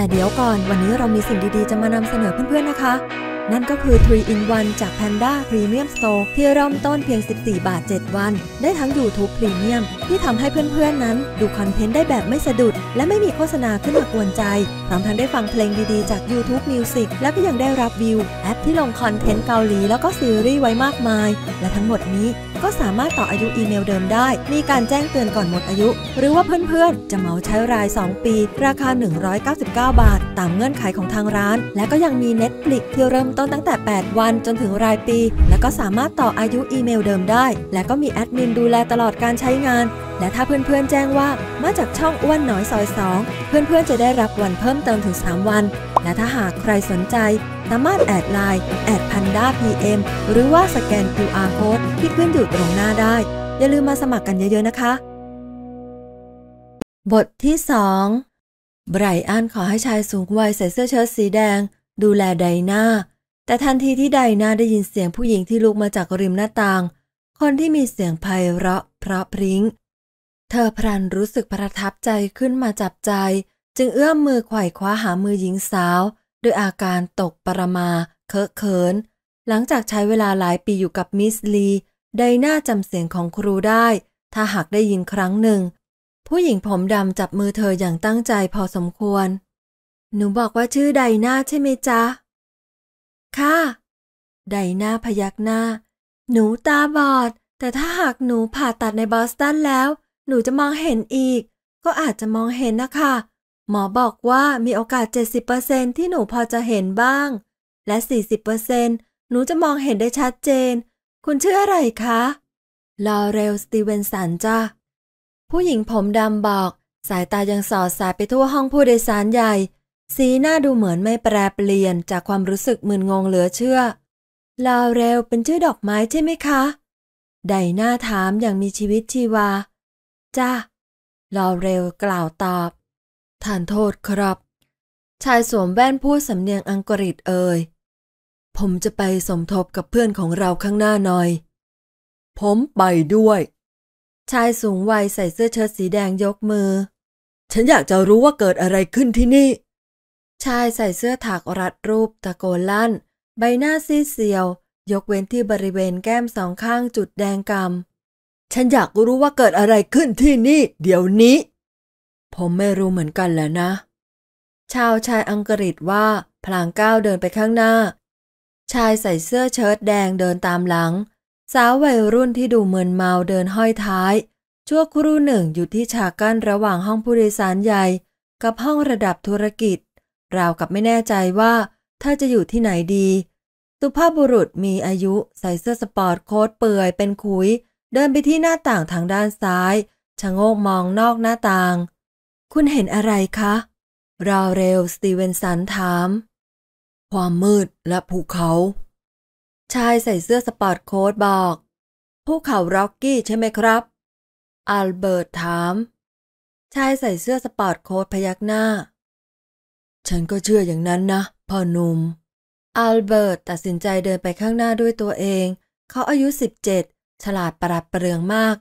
แต่เดี๋ยวก่อนวันนี้เรามีสิ่งดีๆ จะมานำเสนอเพื่อนๆนะคะ นั่นก็คือ 3 in 1 จาก Panda Premium Store ที่เริ่มต้นเพียง 14 บาท 7 วัน ได้ทั้ง YouTube Premium ที่ทำให้เพื่อนๆนั้น ดูคอนเทนต์ได้แบบไม่สะดุด และไม่มีโฆษณาขึ้นมากวนใจพร้อมทั้งได้ฟังเพลงดีๆ จาก YouTube Music และก็ยังได้รับวิวแอปที่ลงคอนเทนต์เกาหลีแล้วก็ซีรีส์ไว้มากมายและทั้งหมดนี้ก็สามารถต่ออายุอีเมลเดิมได้ มีการแจ้งเตือนก่อนหมดอายุ หรือว่าเพื่อนๆ จะเหมาใช้ราย 2 ปี ราคา 199 บาท ตามเงื่อนไขของทางร้าน และก็ยังมี Netflix ที่เริ่มต้นตั้งแต่ 8 วันจนถึงรายปี และก็สามารถต่ออายุอีเมลเดิมได้ และก็มีแอดมินดูแลตลอดการใช้งาน และถ้าเพื่อนๆ แจ้งว่ามาจากช่องอ้วนน้อยซอย2เพื่อนๆจะได้รับวันเพิ่มเติมถึง 3 วันและถ้าหากใครสนใจ สามารถแอดไลน์แอดพันด้าพีเอ็มหรือว่าสแกน QR code ที่ขึ้นอยู่ตรงหน้าได้ อย่าลืมมาสมัครกันเยอะๆนะคะ บทที่ 2ไบรอันขอให้ชายสูงวัยใส่เสื้อเชิ้ตสีแดง ดูแลไดนาแต่ทันทีที่ไดนาได้ยินเสียงผู้หญิงที่ลุกมาจากริมหน้าต่าง คนที่มีเสียงไพเราะเพราะพริง้งเธอพรันรู้สึกประทับใจขึ้นมาจับใจจึงเอื้อมมือไขว่คว้าหามือหญิงสาว ด้วยอาการตกปรมา เคอะเขิน หลังจากใช้เวลาหลายปีอยู่กับมิสลีไดน้าจำเสียงของครูได้ ถ้าหากได้ยินครั้งหนึ่ง ผู้หญิงผมดำจับมือเธออย่างตั้งใจพอสมควร หนูบอกว่าชื่อไดนาใช่ไหมจ๊ะ ค่ะไดนาพยักหน้า หนูตาบอด แต่ถ้าหากหนูผ่าตัดในบอสตันแล้ว หนูจะมองเห็นอีก ก็อาจจะมองเห็นนะคะหมอบอกว่ามีโอกาส 70%ที่หนูพอจะเห็นบ้าง และ 40%หนูจะมองเห็นได้ชัดเจน คุณชื่ออะไรคะ ลอเรลสตีเวนสันจ้าผู้หญิงผมดำบอก สายตายังสอดสายไปทั่วห้องผู้โดยสารใหญ่ สีหน้าดูเหมือนไม่แปรเปลี่ยนจากความรู้สึกมึนงงเหลือเชื่อลาเรลเป็นชื่อดอกไม้ใช่ไหมคะไดหน้าถามอย่างมีชีวิตชีวา จ้าลาเรลกล่าวตอบทานโทษครับ ชายสวมแว่นพูดสำเนียงอังกฤษเอ่ยผมจะไปสมทบกับเพื่อนของเราข้างหน้าหน่อย ผมไปด้วย ชายสูงวัยใส่เสื้อเชิ้ตสีแดงยกมือ ฉันอยากจะรู้ว่าเกิดอะไรขึ้นที่นี่ ชายใส่เสื้อถากรัดรูป ตะโกนลั่น ใบหน้าซีเซียว ยกเว้นที่บริเวณแก้มสองข้างจุดแดงก่ำฉันอยากรู้ว่าเกิดอะไรขึ้นที่นี่ เดี๋ยวนี้ผมไม่รู้เหมือนกันแหละนะ ชาวชายอังกฤษว่าพลางก้าวเดินไปข้างหน้า ชายใส่เสื้อเชิ้ตแดงเดินตามหลัง สาววัยรุ่นที่ดูเหมือนเมาเดินห้อยท้าย ชั่วครู่หนึ่งอยู่ที่ฉากกั้นระหว่างห้องผู้โดยสารใหญ่กับห้องระดับธุรกิจ ราวกับไม่แน่ใจว่า ถ้าจะอยู่ที่ไหนดี สุภาพบุรุษมีอายุใส่เสื้อสปอร์ตโค้ทเปื่อยเป็นขุยเดินไปที่หน้าต่างทางด้านซ้ายชะโงกมองนอกหน้าต่างคุณเห็นอะไรคะราเรลสตีเวนสันถาม ความมืดและภูเขา ชายใส่เสื้อสปอร์ตโค้ทบอกภูเขา ร็อกกี้ใช่ไหมครับอัลเบิร์ตถามชายใส่เสื้อสปอร์ตโค้ทพยักหน้า ฉันก็เชื่ออย่างนั้นนะพ่อหนุ่มอัลเบิร์ตตัดสินใจเดินไปข้างหน้าด้วยตัวเอง เขาอายุ 17 ฉลาดประหลาดเปรืองมาก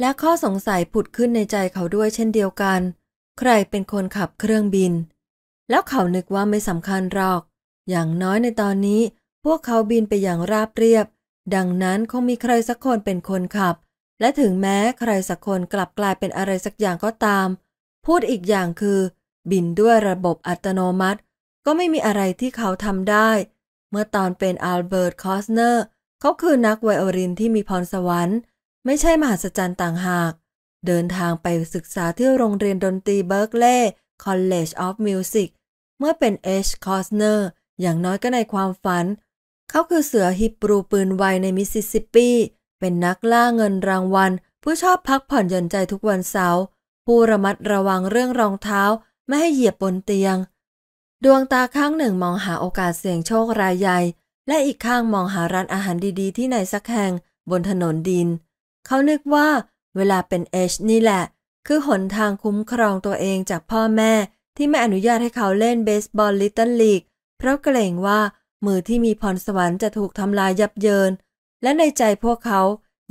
และข้อสงสัยผุดขึ้นในใจเขาด้วยเช่นเดียวกันใครเป็นคนขับเครื่องบิน แล้วเขานึกว่าไม่สำคัญหรอก อย่างน้อยในตอนนี้ พวกเขาบินไปอย่างราบเรียบ ดังนั้นคงมีใครสักคนเป็นคนขับ และถึงแม้ใครสักคนกลับกลายเป็นอะไรสักอย่างก็ตาม พูดอีกอย่างคือ บินด้วยระบบอัตโนมัติ ก็ไม่มีอะไรที่เขาทำได้เมื่อตอนเป็นอัลเบิร์ตคอสเนอร์เขาคือนักไวโอลินที่มีพรสวรรค์ ไม่ใช่มหัศจรรย์ต่างหากเดินทางไปศึกษาที่โรงเรียนดนตรีเบิร์กเล่์ College of Music เมื่อเป็นเอชคอสเนอร์อย่างน้อยก็ในความฝัน เขาคือเสือฮิปรูปืนไวในมิสซิสซิปปีเป็นนักล่าเงินรางวัลผู้ชอบพักผ่อนหย่อนใจทุกวันเสาร์ ผู้ระมัดระวังเรื่องรองเท้าไม่ให้เหยียบบนเตียง ดวงตาข้างหนึ่งมองหาโอกาสเสี่ยงโชครายใหญ่ และอีกข้างมองหาร้านอาหารดีๆ ที่ไหนสักแห่งบนถนนดิน เขานึกว่าเวลาเป็นเอชนี่แหละ คือหนทางคุ้มครองตัวเองจากพ่อแม่ ที่ไม่อนุญาตให้เขาเล่นเบสบอลลิตเติ้ลลีกเพราะเกรงว่า มือที่มีพรสวรรค์จะถูกทำลายยับเยิน และในใจพวกเขา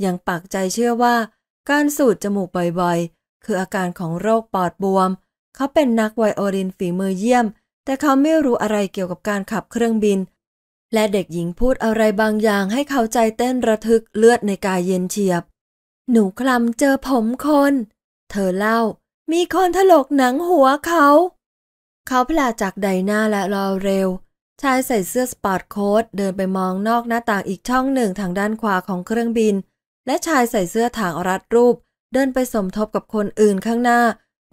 ยังปักใจเชื่อว่า การสูดจมูกบ่อยๆ คืออาการของโรคปอดบวม เขาเป็นนักไวโอลินฝีมือเยี่ยม แต่เขาไม่รู้อะไรเกี่ยวกับการขับเครื่องบิน และเด็กหญิงพูดอะไรบางอย่างให้เขาใจเต้นระทึกเลือดในกายเย็นเฉียบหนูคลำเจอผมคน เธอเล่า มีคนถลกหนังหัวเขา เขาพลาจากไดนาและรอเร็ว ชายใส่เสื้อสปอร์ตโค้ทเดินไปมองนอกหน้าต่างอีกช่องหนึ่งทางด้านขวาของเครื่องบิน และชายใส่เสื้อถางรัดรูป เดินไปสมทบกับคนอื่นข้างหน้า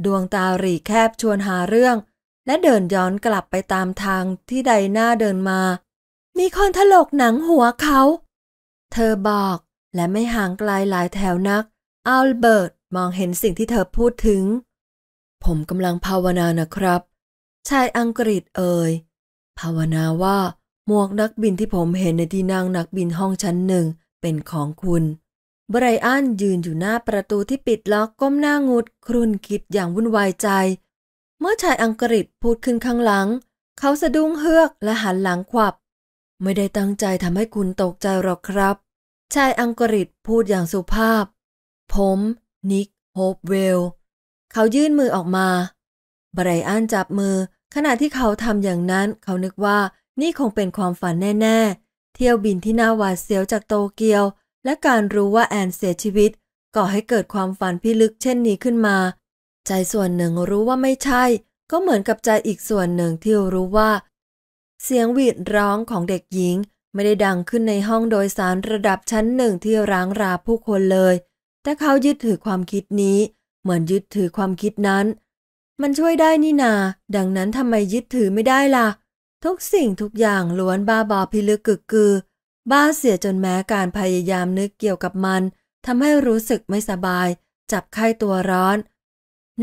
ดวงตาหรีแคบชวนหาเรื่อง และเดินย้อนกลับไปตามทางที่ไดนาเดินมา มีคนถลกหนังหัวเขา เธอบอกและไม่ห่างไกลหลายแถวนักอัลเบิร์ตมองเห็นสิ่งที่เธอพูดถึง ผมกำลังภาวนานะครับ ชายอังกฤษเอ่ย ภาวนาว่าหมวกนักบินที่ผมเห็นในที่นั่งนักบินห้องชั้นหนึ่งเป็นของคุณไบรอันยืนอยู่หน้าประตูที่ปิดล็อกก้มหน้างุด ครุ่นคิดอย่างวุ่นวายใจ เมื่อชายอังกฤษพูดขึ้นข้างหลัง เขาสะดุ้งเฮือกและหันหลังขวับ ไม่ได้ตั้งใจทำให้คุณตกใจหรอกครับชายอังกฤษพูดอย่างสุภาพ ผม นิกโฮปเวล เขายื่นมือออกมาไบรอันจับมือ ขณะที่เขาทำอย่างนั้น เขานึกว่านี่คงเป็นความฝันแน่ๆ เที่ยวบินที่น่าหวาดเสียวจากโตเกียว และการรู้ว่าแอนเสียชีวิตก่อให้เกิดความฝันพิลึกเช่นนี้ขึ้นมา ใจส่วนหนึ่งรู้ว่าไม่ใช่ ก็เหมือนกับใจอีกส่วนหนึ่งที่รู้ว่า เสียงหวีดร้องของเด็กหญิงไม่ได้ดังขึ้นในห้องโดยสารระดับชั้นหนึ่งที่ร้างราผู้คนเลย แต่เขายึดถือความคิดนี้ เหมือนยึดถือความคิดนั้น มันช่วยได้นี่นา ดังนั้นทำไมยึดถือไม่ได้ละ่ะ ทุกสิ่งทุกอย่างล้วนบ้าบอพิลึกกึกกือ บ้าเสียจนแม้การพยายามนึกเกี่ยวกับมันทำให้รู้สึกไม่สบาย จับไข้ตัวร้อน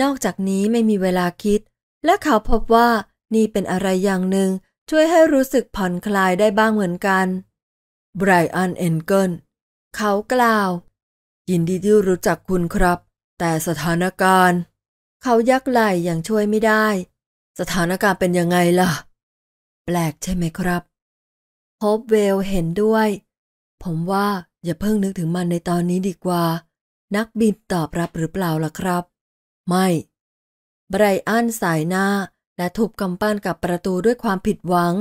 นอกจากนี้ไม่มีเวลาคิด และเขาพบว่านี่เป็นอะไรอย่างหนึ่งช่วยให้รู้สึกผ่อนคลายได้บ้างเหมือนกัน ไบรอันเอนเกิล เขากล่าว ยินดีที่รู้จักคุณครับ แต่สถานการณ์ เขายักไหล่อย่างช่วยไม่ได้ สถานการณ์เป็นยังไงล่ะ แปลกใช่ไหมครับฮอบเวลเห็นด้วย ผมว่าอย่าเพิ่งนึกถึงมันในตอนนี้ดีกว่า นักบินตอบรับหรือเปล่าล่ะครับ ไม่ ไบรอันสายหน้าและทุบกำปั้นกับประตูด้วยความผิดหวัง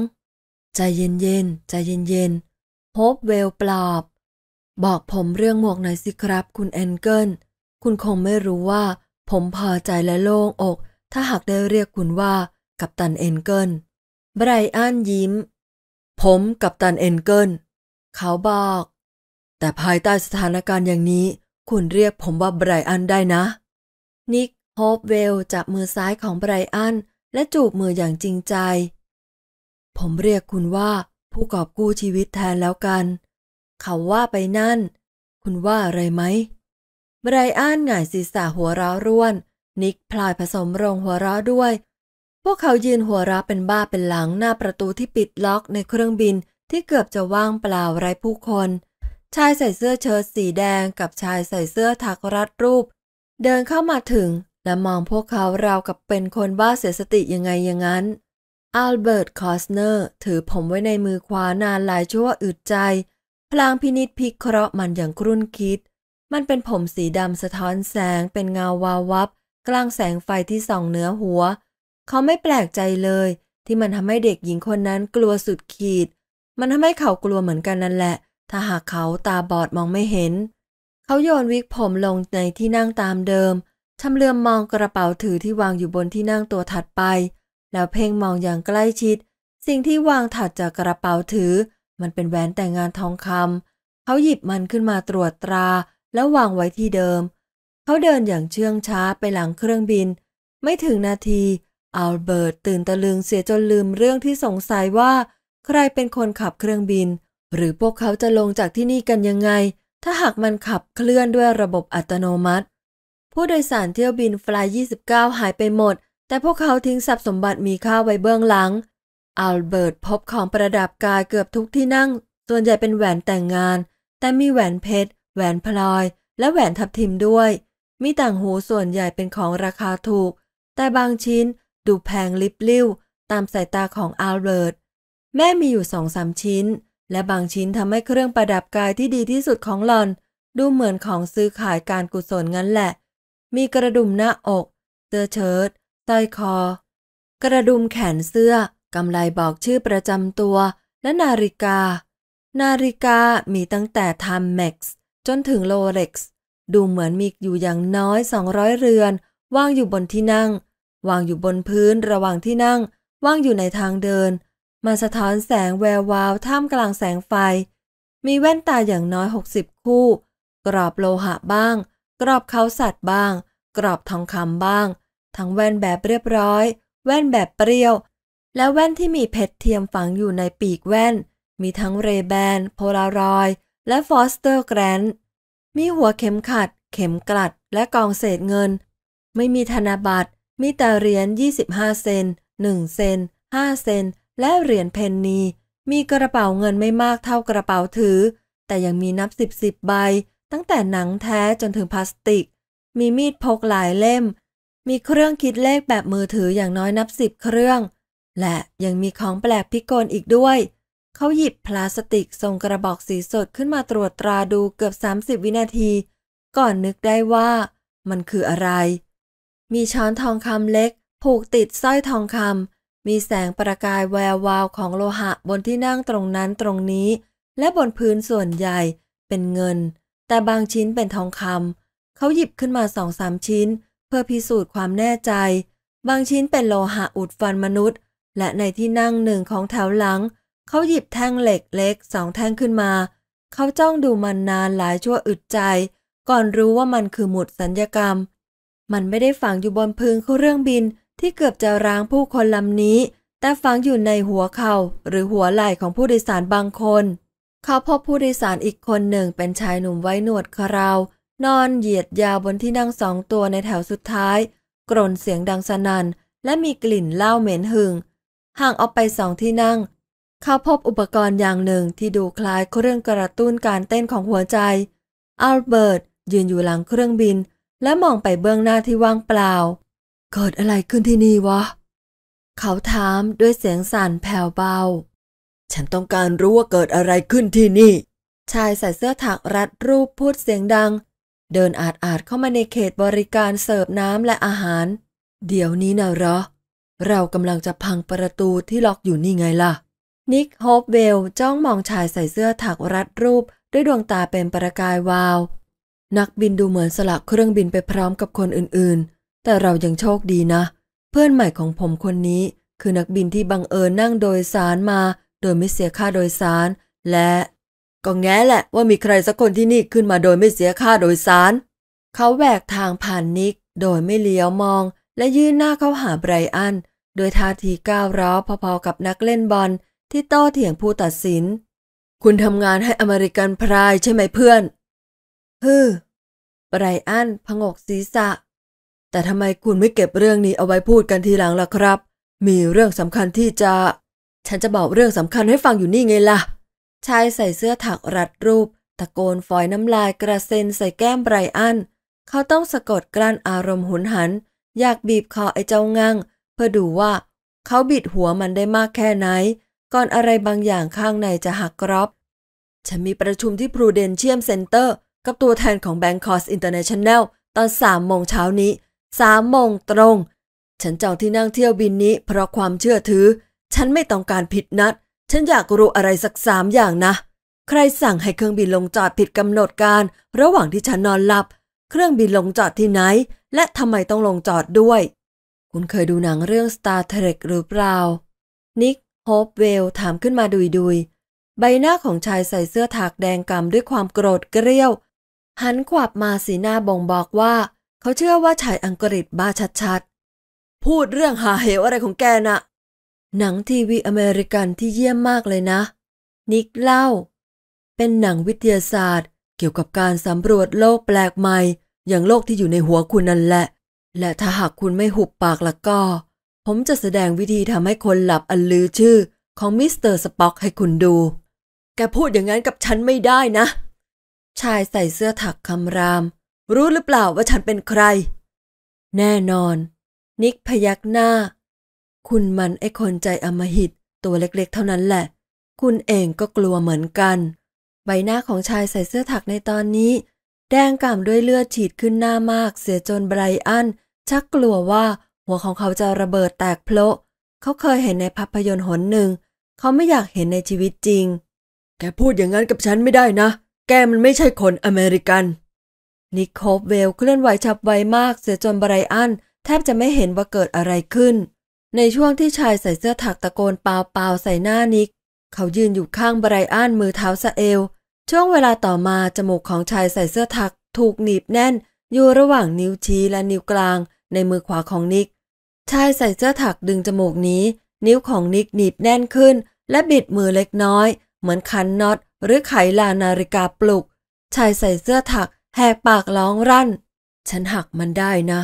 ใจเย็นๆใจเย็นๆโฮปเวลปลอบบอกผมเรื่องหมวกหน่อยสิครับคุณแอนเกิลคุณคงไม่รู้ว่า ผมพอใจและโล่งอก ถ้าหากได้เรียกคุณว่ากับตันเอนเกิลไบรอันยิ้ม ผมกับตันเอนเกิลเขาบอก แต่ภายใต้สถานการณ์อย่างนี้คุณเรียกผมว่าไบรอันได้นะ นิกโฮปเวลจับมือซ้ายของไบรอันและจูบมืออย่างจริงใจ ผมเรียกคุณว่าผู้กอบกู้ชีวิตแทนแล้วกัน เขาว่าไปนั่น คุณว่าอะไรไหม ไรอันงงายศีรษะหัวเราะร่วน นิกพลายผสมรงหัวเราะด้วย พวกเขายืนหัวเราะเป็นบ้าเป็นหลังหน้าประตูที่ปิดล็อกในเครื่องบินที่เกือบจะว่างเปล่าไร้ผู้คน ชายใส่เสื้อเชิ้ตสีแดงกับชายใส่เสื้อทักรัดรูป เดินเข้ามาถึงและมองพวกเขาราวกับเป็นคนบ้าเสียสติยังไงอย่างนั้น อัลเบิร์ต คอสเนอร์ ถือผมไว้ในมือขวานานหลายชั่วอึดใจ พลางพินิษพิเคราะห์มันอย่างครุ่นคิด มันเป็นผมสีดำสะท้อนแสงเป็นเงาวาววับ กลางแสงไฟที่ส่องเนื้อหัว เขาไม่แปลกใจเลย ที่มันทำให้เด็กหญิงคนนั้นกลัวสุดขีด มันทำให้เขากลัวเหมือนกันนั่นแหละ ถ้าหากเขาตาบอดมองไม่เห็น เขาโยนวิกผมลงในที่นั่งตามเดิมชำเลือมมองกระเป๋าถือที่วางอยู่บนที่นั่งตัวถัดไป แล้วเพ่งมองอย่างใกล้ชิด สิ่งที่วางถัดจากกระเป๋าถือ มันเป็นแหวนแต่งงานทองคำเขาหยิบมันขึ้นมาตรวจตรา แล้ววางไว้ที่เดิมเขาเดินอย่างเชื่องช้าไปหลังเครื่องบิน ไม่ถึงนาที อัลเบิร์ตตื่นตะลึงเสียจนลืมเรื่องที่สงสัยว่า ใครเป็นคนขับเครื่องบิน หรือพวกเขาจะลงจากที่นี่กันยังไง ถ้าหากมันขับเคลื่อนด้วยระบบอัตโนมัติผู้โดยสารเที่ยวบินฟลาย29 หายไปหมด แต่พวกเขาทิ้งทรัพย์สมบัติมีค่าไว้เบื้องหลัง อัลเบิร์ตพบของประดับกายเกือบทุกที่นั่ง ส่วนใหญ่เป็นแหวนแต่งงาน แต่มีแหวนเพชร แหวนพลอย และแหวนทับทิมด้วย มีต่างหูส่วนใหญ่เป็นของราคาถูก แต่บางชิ้นดูแพงลิบลิ่วตามสายตาของอัลเบิร์ต แม่มีอยู่สองสามชิ้น และบางชิ้นทำให้เครื่องประดับกายที่ดีที่สุดของหลอน ดูเหมือนของซื้อขายการกุศลงั้นแหละมีกระดุมหน้าอกเสื้อเชิ้ตสร้อยคอ กระดุมแขนเสื้อกำไลบอกชื่อประจำตัว และนาฬิกา นาฬิกามีตั้งแต่ไทมแม็กซ์จนถึงโลเร็กซ์ดูเหมือนมีอยู่อย่างน้อย 200เรือนวางอยู่บนที่นั่ง วางอยู่บนพื้นระหว่างที่นั่งวางอยู่ในทางเดิน มาสะท้อนแสงแวววาวท่ามกลางแสงไฟ มีแว่นตาอย่างน้อย60คู่ กรอบโลหะบ้างกรอบเขาสัตว์บ้าง กรอบทองคำบ้าง ทั้งแว่นแบบเรียบร้อย แว่นแบบเปรี้ยว และแว่นที่มีเพชรเทียมฝังอยู่ในปีกแว่น มีทั้งเรแบนโพลารอยและฟอสเตอร์แกรนมีหัวเข็มขัด เข็มกลัด และกองเศษเงิน ไม่มีธนบัตร มีแต่เหรียญ25 เซน1เซน5เซน และเหรียญเพนนี มีกระเป๋าเงินไม่มากเท่ากระเป๋าถือ แต่ยังมีนับสิบสิบใบตั้งแต่หนังแท้จนถึงพลาสติก มีมีดพกหลายเล่ม มีเครื่องคิดเลขแบบมือถืออย่างน้อยนับสิบเครื่อง และยังมีของแปลกพิกลอีกด้วย เขาหยิบพลาสติกทรงกระบอกสีสดขึ้นมาตรวจตราดูเกือบ30 วินาที ก่อนนึกได้ว่ามันคืออะไร มีช้อนทองคำเล็ก ผูกติดสร้อยทองคำ มีแสงประกายแวววาวของโลหะบนที่นั่งตรงนั้นตรงนี้ และบนพื้นส่วนใหญ่เป็นเงินแต่บางชิ้นเป็นทองคำ เขาหยิบขึ้นมาสองสามชิ้น เพื่อพิสูจน์ความแน่ใจ บางชิ้นเป็นโลหะอุดฟันมนุษย์ และในที่นั่งหนึ่งของแถวหลัง เขาหยิบแท่งเหล็กเล็กสองแท่งขึ้นมา เขาจ้องดูมันนานหลายชั่วอึดใจ ก่อนรู้ว่ามันคือหมุดสัญญกรรม มันไม่ได้ฝังอยู่บนพื้นเครื่องบิน ที่เกือบจะร้างผู้คนลำนี้ แต่ฝังอยู่ในหัวเขา่า หรือหัวไหล่ของผู้โดยสารบางคนเขาพบผู้โดยสารอีกคนหนึ่งเป็นชายหนุ่มไว้หนวดคราวนอนเหยียดยาวบนที่นั่งสองตัวในแถวสุดท้าย กรนเสียงดังสนัน่น และมีกลิ่นเหล้าเหม็นหึงห่างออกไปสองที่นั่ง เขาพบอุปกรณ์อย่างหนึ่งที่ดูคล้ายเครื่องกระตุ้นการเต้นของหัวใจอัลเบิร์ตยืนอยู่หลังเครื่องบิน และมองไปเบื้องหน้าที่ว่างเปล่า เกิดอะไรขึ้นที่นี่วะเขาถามด้วยเสียงสั่นแผ่วเบาฉันต้องการรู้ว่าเกิดอะไรขึ้นที่นี่ ชายใส่เสื้อถักรัดรูปพูดเสียงดัง เดินอาดอาดเข้ามาในเขตบริการเสิร์ฟน้ำและอาหาร เดี๋ยวนี้นะหรอเรากำลังจะพังประตูที่ล็อกอยู่นี่ไงล่ะ นิกโฮปเวลจ้องมองชายใส่เสื้อถักรัดรูปด้วยดวงตาเป็นประกายวาว นักบินดูเหมือนสลักเครื่องบินไปพร้อมกับคนอื่นๆ แต่เรายังโชคดีนะ เพื่อนใหม่ของผมคนนี้ คือนักบินที่บังเอิญนั่งโดยสารมาโดยไม่เสียค่าโดยสาร และก็แง่แหละว่ามีใครสักคนที่นี่ขึ้นมาโดยไม่เสียค่าโดยสาร เขาแหวกทางผ่านนิกโดยไม่เลี้ยวมอง และยื่นหน้าเข้าหาไบรอันโดยท่าทีก้าวร้าวพอๆกับนักเล่นบอล ที่โต้เถียงผู้ตัดสิน คุณทำงานให้อเมริกันพรายใช่ไหมเพื่อนฮึไบรอันพงกศีรษะ แต่ทำไมคุณไม่เก็บเรื่องนี้เอาไว้พูดกันทีหลังล่ะครับ มีเรื่องสำคัญที่จะฉันจะบอกเรื่องสำคัญให้ฟังอยู่นี่ไงล่ะ ชายใส่เสื้อถักรัดรูป ตะโกนฝอยน้ำลายกระเซ็นใส่แก้มไบรอัน เขาต้องสะกดกลั้นอารมณ์หุนหัน อยากบีบคอไอ้เจ้างังเพื่อดูว่า เขาบิดหัวมันได้มากแค่ไหน ก่อนอะไรบางอย่างข้างในจะหักกรอบ ฉันมีประชุมที่พรูเดนเชียมเซ็นเตอร์ กับตัวแทนของแบงคอสอินเตอร์เนชั่นแนลตอนสามโมงเช้านี้สามโมงตรง ฉันจองที่นั่งเที่ยวบินนี้เพราะความเชื่อถือฉันไม่ต้องการผิดนัด ฉันอยากรู้อะไรสักสามอย่างนะ ใครสั่งให้เครื่องบินลงจอดผิดกำหนดการ ระหว่างที่ฉันนอนหลับ เครื่องบินลงจอดที่ไหน และทำไมต้องลงจอดด้วย คุณเคยดูหนังเรื่อง Star Trek หรือเปล่า นิก โฮปเวลถามขึ้นมาดุยดุยใบหน้าของชายใส่เสื้อถากแดงกำด้วยความโกรธเกรี้ยว หันขวับมาสีหน้าบ่งบอกว่า เขาเชื่อว่าชายอังกฤษบ้าชัดๆ พูดเรื่องหาเหวอะไรของแกนะ่ะหนังทีวีอเมริกันที่เยี่ยมมากเลยนะ นิกเล่า เป็นหนังวิทยาศาสตร์ เกี่ยวกับการสำรวจโลกแปลกใหม่ อย่างโลกที่อยู่ในหัวคุณนั่นแหละ และถ้าหากคุณไม่หุบปากละก็ ผมจะแสดงวิธีทำให้คนหลับอันลือชื่อ ของมิสเตอร์สป็อกให้คุณดู แกพูดอย่างนั้นกับฉันไม่ได้นะ ชายใส่เสื้อถักคำราม รู้หรือเปล่าว่าฉันเป็นใคร แน่นอน นิกพยักหน้าคุณมันไอคนใจอมหิตตัวเล็กๆ เท่านั้นแหละ คุณเองก็กลัวเหมือนกัน ใบหน้าของชายใส่เสื้อถักในตอนนี้ แดงก่ำด้วยเลือดฉีดขึ้นหน้ามากเสียจนไบรอัน ชักกลัวว่าหัวของเขาจะระเบิดแตกโพละ เขาเคยเห็นในภาพยนตร์หนหนึ่ง เขาไม่อยากเห็นในชีวิตจริง แกพูดอย่างนั้นกับฉันไม่ได้นะ แกมันไม่ใช่คนอเมริกัน นิโคบเวลเคลื่อนไหวฉับไวมากเสียจนไบรอัน แทบจะไม่เห็นว่าเกิดอะไรขึ้นในช่วงที่ชายใส่เสื้อถักตะโกนเปล่าเปล่าใส่หน้านิก เขายืนอยู่ข้างไบรอันมือเท้าสะเอล ช่วงเวลาต่อมา จมูกของชายใส่เสื้อถักถูกหนีบแน่น อยู่ระหว่างนิ้วชี้และนิ้วกลาง ในมือขวาของนิก ชายใส่เสื้อถักดึงจมูกนี้ นิ้วของนิกหนีบแน่นขึ้น และบิดมือเล็กน้อย เหมือนคันน็อตหรือไขลานาฬิกาปลุก ชายใส่เสื้อถักแหกปากร้องรั่น ฉันหักมันได้นะ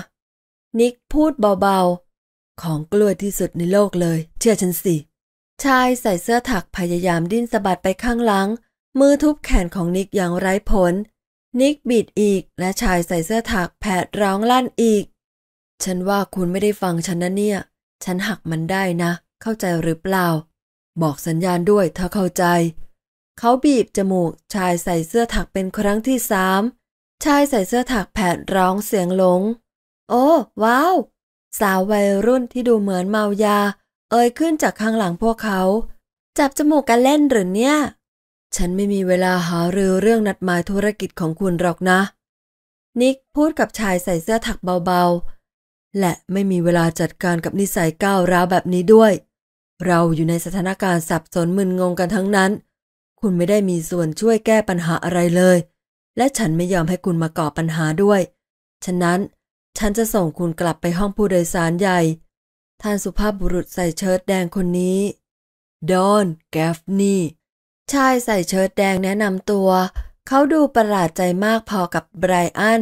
นิกพูดเบาๆของกล้วยที่สุดในโลกเลย เชื่อฉันสิชายใส่เสื้อถักพยายามดิ้นสะบัดไปข้างหลังมือทุบแขนของนิกอย่างไร้ผล นิกบิดอีกและชายใส่เสื้อถักแผดร้องลั่นอีก ฉันว่าคุณไม่ได้ฟังฉันนะเนี่ย ฉันหักมันได้นะ เข้าใจหรือเปล่า บอกสัญญาณด้วยถ้าเข้าใจ เขาบีบจมูก ชายใส่เสื้อถักเป็นครั้งที่สามชายใส่เสื้อถักแผดร้องเสียงหลงโอ้ว้าวสาววัยรุ่นที่ดูเหมือนเมายา เอ่ยขึ้นจากข้างหลังพวกเขา จับจมูกกันเล่นหรือเนี่ย ฉันไม่มีเวลาหาเรือเรื่องนัดหมายธุรกิจของคุณหรอกนะ นิกพูดกับชายใส่เสื้อถักเบาๆ และไม่มีเวลาจัดการกับนิสัยก้าวร้าวแบบนี้ด้วย เราอยู่ในสถานการณ์สับสนมึนงงกันทั้งนั้น คุณไม่ได้มีส่วนช่วยแก้ปัญหาอะไรเลย และฉันไม่ยอมให้คุณมาก่อปัญหาด้วย ฉะนั้นันจะส่งคุณกลับไปห้องผู้โดยสารใหญ่ ท่านสุภาพบุรุษใส่เชิ้ตแดงคนนี้ ดอน แกฟนี่ ชายใส่เชิ้ตแดงแนะนำตัว เขาดูประหลาดใจมากพอกับไบรอัน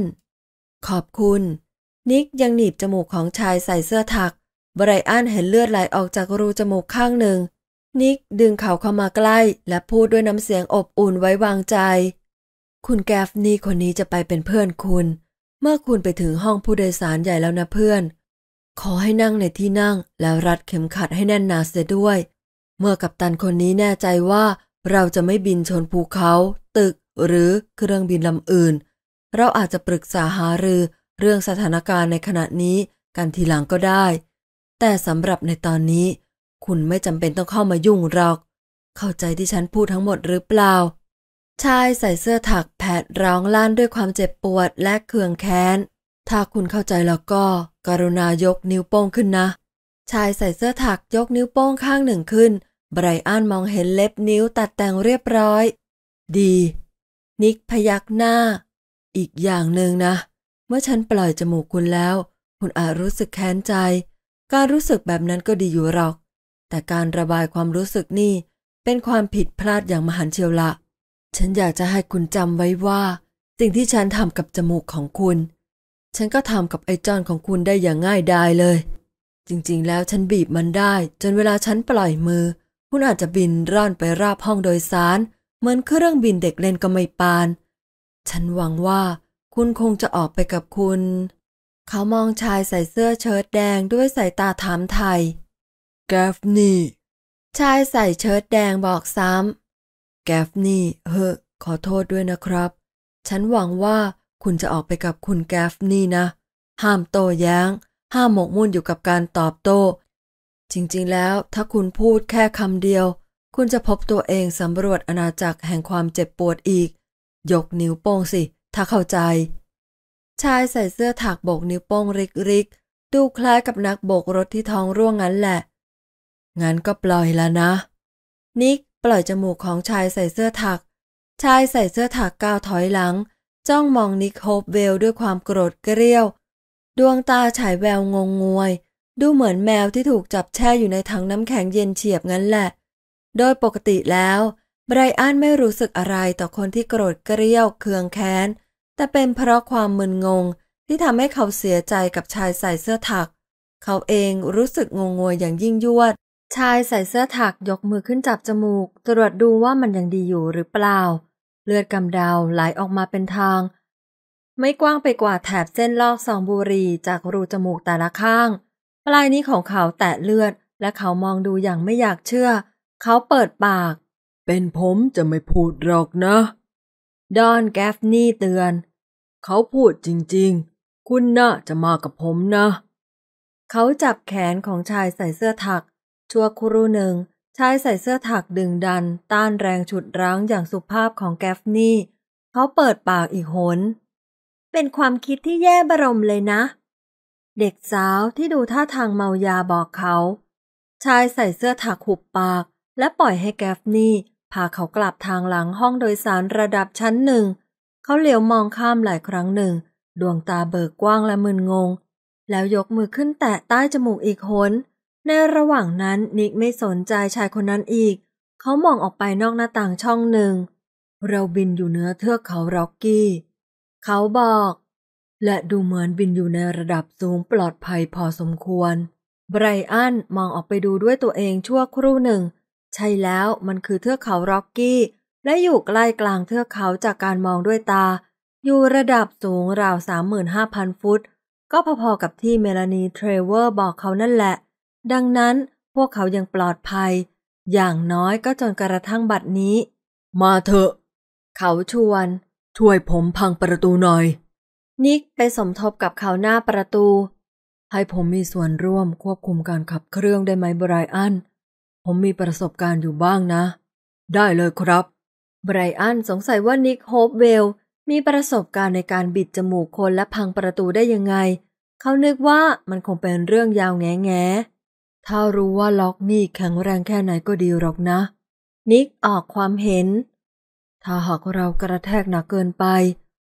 ขอบคุณ นิกยังหนีบจมูกของชายใส่เสื้อถัก ไบรอันเห็นเลือดไหลออกจากรูจมูกข้างหนึ่ง นิกดึงเขาเข้ามาใกล้และพูดด้วยน้ำเสียงอบอุ่นไว้วางใจ คุณแกฟนี่คนนี้จะไปเป็นเพื่อนคุณเมื่อคุณไปถึงห้องผู้โดยสารใหญ่แล้วนะเพื่อน ขอให้นั่งในที่นั่ง แล้วรัดเข็มขัดให้แน่นหนาเสียด้วย เมื่อกัปตันคนนี้แน่ใจว่าเราจะไม่บินชนภูเขา ตึกหรือเครื่องบินลำอื่น เราอาจจะปรึกษาหารือ เรื่องสถานการณ์ในขณะนี้กันทีหลังก็ได้ แต่สำหรับในตอนนี้ คุณไม่จำเป็นต้องเข้ามายุ่งหรอก เข้าใจที่ฉันพูดทั้งหมดหรือเปล่าชายใส่เสื้อถักแผดร้องลั่นด้วยความเจ็บปวดและเคืองแค้นถ้าคุณเข้าใจแล้วก็ กรุณายกนิ้วโป้งขึ้นนะชายใส่เสื้อถักยกนิ้วโป้งข้างหนึ่งขึ้น ไบรอันมองเห็นเล็บนิ้วตัดแต่งเรียบร้อย ดี นิกพยักหน้า อีกอย่างหนึ่งนะ เมื่อฉันปล่อยจมูกคุณแล้ว คุณอาจรู้สึกแค้นใจ การรู้สึกแบบนั้นก็ดีอยู่หรอก แต่การระบายความรู้สึกนี่เป็นความผิดพลาดอย่างมหันเชียวละฉันอยากจะให้คุณจำไว้ว่า สิ่งที่ฉันทำกับจมูกของคุณ ฉันก็ทำกับไอจอนของคุณได้อย่างง่ายดายเลย จริงๆ แล้วฉันบีบมันได้ จนเวลาฉันปล่อยมือคุณอาจจะบินร่อนไปราบห้องโดยสารเหมือนเครื่องบินเด็กเล่นก็ไม่ปาน ฉันหวังว่าคุณคงจะออกไปกับคุณ เขามองชายใส่เสื้อเชิ้ตแดงด้วยสายตาถามไทยแกฟนี่ ชายใส่เชิ้ตแดงบอกซ้ำแกฟนี่เฮอขอโทษด้วยนะครับ ฉันหวังว่าคุณจะออกไปกับคุณแกฟนี่นะ ห้ามโต้แย้ง ห้ามหมกมุ่นอยู่กับการตอบโต้ จริงๆ แล้ว ถ้าคุณพูดแค่คำเดียว คุณจะพบตัวเองสำรวจอาณาจักรแห่งความเจ็บปวดอีก ยกนิ้วโป้งสิ ถ้าเข้าใจชายใส่เสื้อถักโบกนิ้วโป้งริกๆดูคล้ายกับนักโบกรถที่ท้องร่วงงั้นแหละงั้นก็ปล่อยแล้วนะ นิกปล่อยจมูกของชายใส่เสื้อถัก ชายใส่เสื้อถักก้าวถอยหลัง จ้องมองนิคโฮปเวลด้วยความโกรธเกรี้ยว ดวงตาฉายแววงงงวย ดูเหมือนแมวที่ถูกจับแช่อยู่ในถังน้ำแข็งเย็นเฉียบงั้นแหละ โดยปกติแล้วไบรอันไม่รู้สึกอะไรต่อคนที่โกรธเกรี้ยวเคืองแค้น แต่เป็นเพราะความมึนงงที่ทำให้เขาเสียใจกับชายใส่เสื้อถัก เขาเองรู้สึกงงงวยอย่างยิ่งยวดชายใส่เสื้อถักยกมือขึ้นจับจมูก ตรวจดูว่ามันยังดีอยู่หรือเปล่า เลือดกำเดาไหลออกมาเป็นทาง ไม่กว้างไปกว่าแถบเส้นลอกสองบุรีจากรูจมูกแต่ละข้าง ปลายนี้ของเขาแตะเลือด และเขามองดูอย่างไม่อยากเชื่อ เขาเปิดปาก เป็นผมจะไม่พูดหรอกนะดอนแกฟนี่เตือน เขาพูดจริงๆ คุณน่ะจะมากับผมนะเขาจับแขนของชายใส่เสื้อถักชั่วครู่หนึ่งชายใส่เสื้อถักดึงดัน ต้านแรงฉุดรั้งอย่างสุภาพของแกฟนี่ เขาเปิดปากอีกหนเป็นความคิดที่แย่บรมเลยนะ เด็กสาวที่ดูท่าทางเมายาบอกเขา ชายใส่เสื้อถักหุบปาก และปล่อยให้แกฟนี่พาเขากลับทางหลังห้องโดยสารระดับชั้นหนึ่งเขาเหลียวมองข้ามหลายครั้งหนึ่งดวงตาเบิกกว้างและมึนงง แล้วยกมือขึ้นแตะใต้จมูกอีกหนในระหว่างนั้นนิกไม่สนใจชายคนนั้นอีก เขามองออกไปนอกหน้าต่างช่องหนึ่ง เราบินอยู่เหนือเทือกเขาร็อกกี้ เขาบอก และดูเหมือนบินอยู่ในระดับสูงปลอดภัยพอสมควร ไบรอันมองออกไปดูด้วยตัวเองชั่วครู่หนึ่ง ใช่แล้วมันคือเทือกเขาร็อกกี้ และอยู่ใกล้กลางเทือกเขาจากการมองด้วยตา อยู่ระดับสูงราว35,000ฟุต ก็พอๆกับที่เมลานีเทรเวอร์บอกเขานั่นแหละดังนั้นพวกเขายังปลอดภัย อย่างน้อยก็จนกระทั่งบัดนี้ มาเถอะ เขาชวน ช่วยผมพังประตูหน่อย นิกไปสมทบกับเขาหน้าประตู ให้ผมมีส่วนร่วมควบคุมการขับเครื่องได้ไหมไบรอันผมมีประสบการณ์อยู่บ้างนะ ได้เลยครับไบรอันสงสัยว่านิกโฮปเวลมีประสบการณ์ในการบิดจมูกคน และพังประตูได้ยังไง เขานึกว่ามันคงเป็นเรื่องยาวแง่แง่ถ้ารู้ว่าล็อกนี่แข็งแรงแค่ไหนก็ดีหรอกนะ นิกออกความเห็น ถ้าหากเรากระแทกหนักเกินไป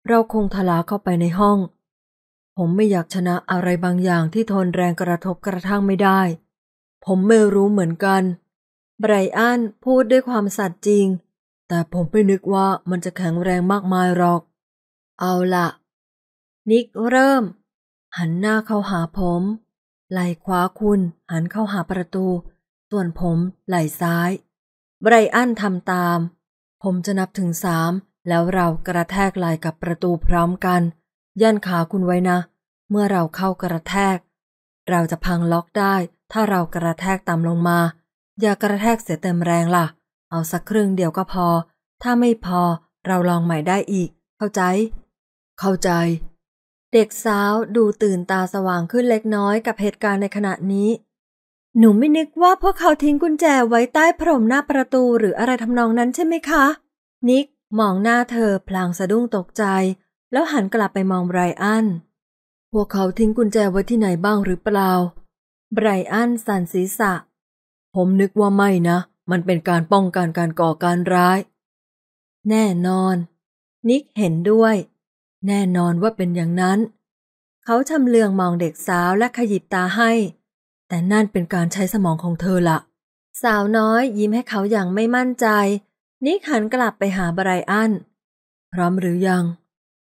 เราคงทลาเข้าไปในห้อง ผมไม่อยากชนะอะไรบางอย่างที่ทนแรงกระทบกระทั่งไม่ได้ ผมไม่รู้เหมือนกัน ไบรอันพูดด้วยความสัตย์จริง แต่ผมไม่นึกว่ามันจะแข็งแรงมากมายหรอก เอาละนิกเริ่ม หันหน้าเข้าหาผมไหลขวาคุณหันเข้าหาประตู ส่วนผมไหลซ้ายไบรอันทำตาม ผมจะนับถึงสาม แล้วเรากระแทกไหลกับประตูพร้อมกันยันขาคุณไว้นะ เมื่อเราเข้า กระแทก เราจะพังล็อกได้ ถ้าเรากระแทกต่ำลงมา อย่ากระแทกเสียเต็มแรงล่ะ เอาสักครึ่งเดียวก็พอ ถ้าไม่พอเราลองใหม่ได้อีก เข้าใจ เข้าใจเด็กสาวดูตื่นตาสว่างขึ้นเล็กน้อยกับเหตุการณ์ในขณะนี้ หนูไม่นึกว่าพวกเขาทิ้งกุญแจไว้ใต้พรมหน้าประตูหรืออะไรทำนองนั้นใช่ไหมคะ นิกมองหน้าเธอพลางสะดุ้งตกใจ แล้วหันกลับไปมองไบรอัน พวกเขาทิ้งกุญแจไว้ที่ไหนบ้างหรือเปล่าไบรอันสันศีษะ ผมนึกว่าไม่นะ มันเป็นการป้องกันการก่อการร้าย แน่นอน นิกเห็นด้วยแน่นอนว่าเป็นอย่างนั้น เขาชำเลืองมองเด็กสาวและขยิบตาให้ แต่นั่นเป็นการใช้สมองของเธอละสาวน้อยยิ้มให้เขาอย่างไม่มั่นใจ นิกหันกลับไปหาไบรอันพร้อมหรือยัง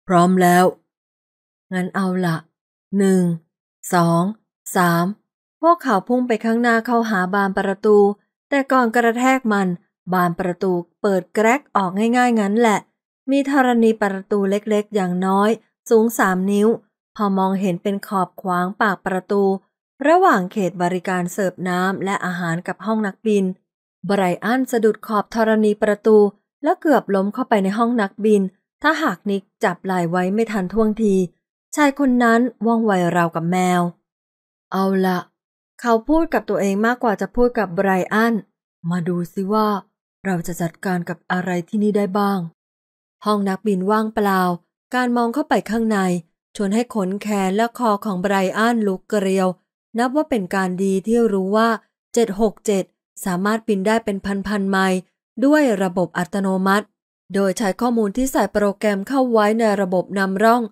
พร้อมแล้วงั้นเอาละหนึ่งสองสามพวกเขาพุ่งไปข้างหน้าเข้าหาบานประตู แต่ก่อนกระแทกมันบานประตูเปิดแกรกออกง่ายๆงั้นแหละมีธรณีประตูเล็กๆ อย่างน้อย สูงสามนิ้ว พอมองเห็นเป็นขอบขวางปากประตู ระหว่างเขตบริการเสิร์ฟน้ำและอาหารกับห้องนักบินไบรอันสะดุดขอบธรณีประตูแล้วเกือบล้มเข้าไปในห้องนักบิน ถ้าหากนิกจับไหล่ไว้ไม่ทันท่วงทีชายคนนั้นว่องไวราวกับแมว เอาละเขาพูดกับตัวเองมากกว่าจะพูดกับไบรอัน มาดูซิว่า เราจะจัดการกับอะไรที่นี่ได้บ้างห้องนักบินว่างเปล่า การมองเข้าไปข้างในชวนให้ขนแขนและคอของไบรอันลุกเกลียว นับว่าเป็นการดีที่รู้ว่า 767 สามารถบินได้เป็นพันๆไมล์ด้วยระบบอัตโนมัติ โดยใช้ข้อมูลที่ใส่โปรแกรมเข้าไว้ในระบบนำร่อง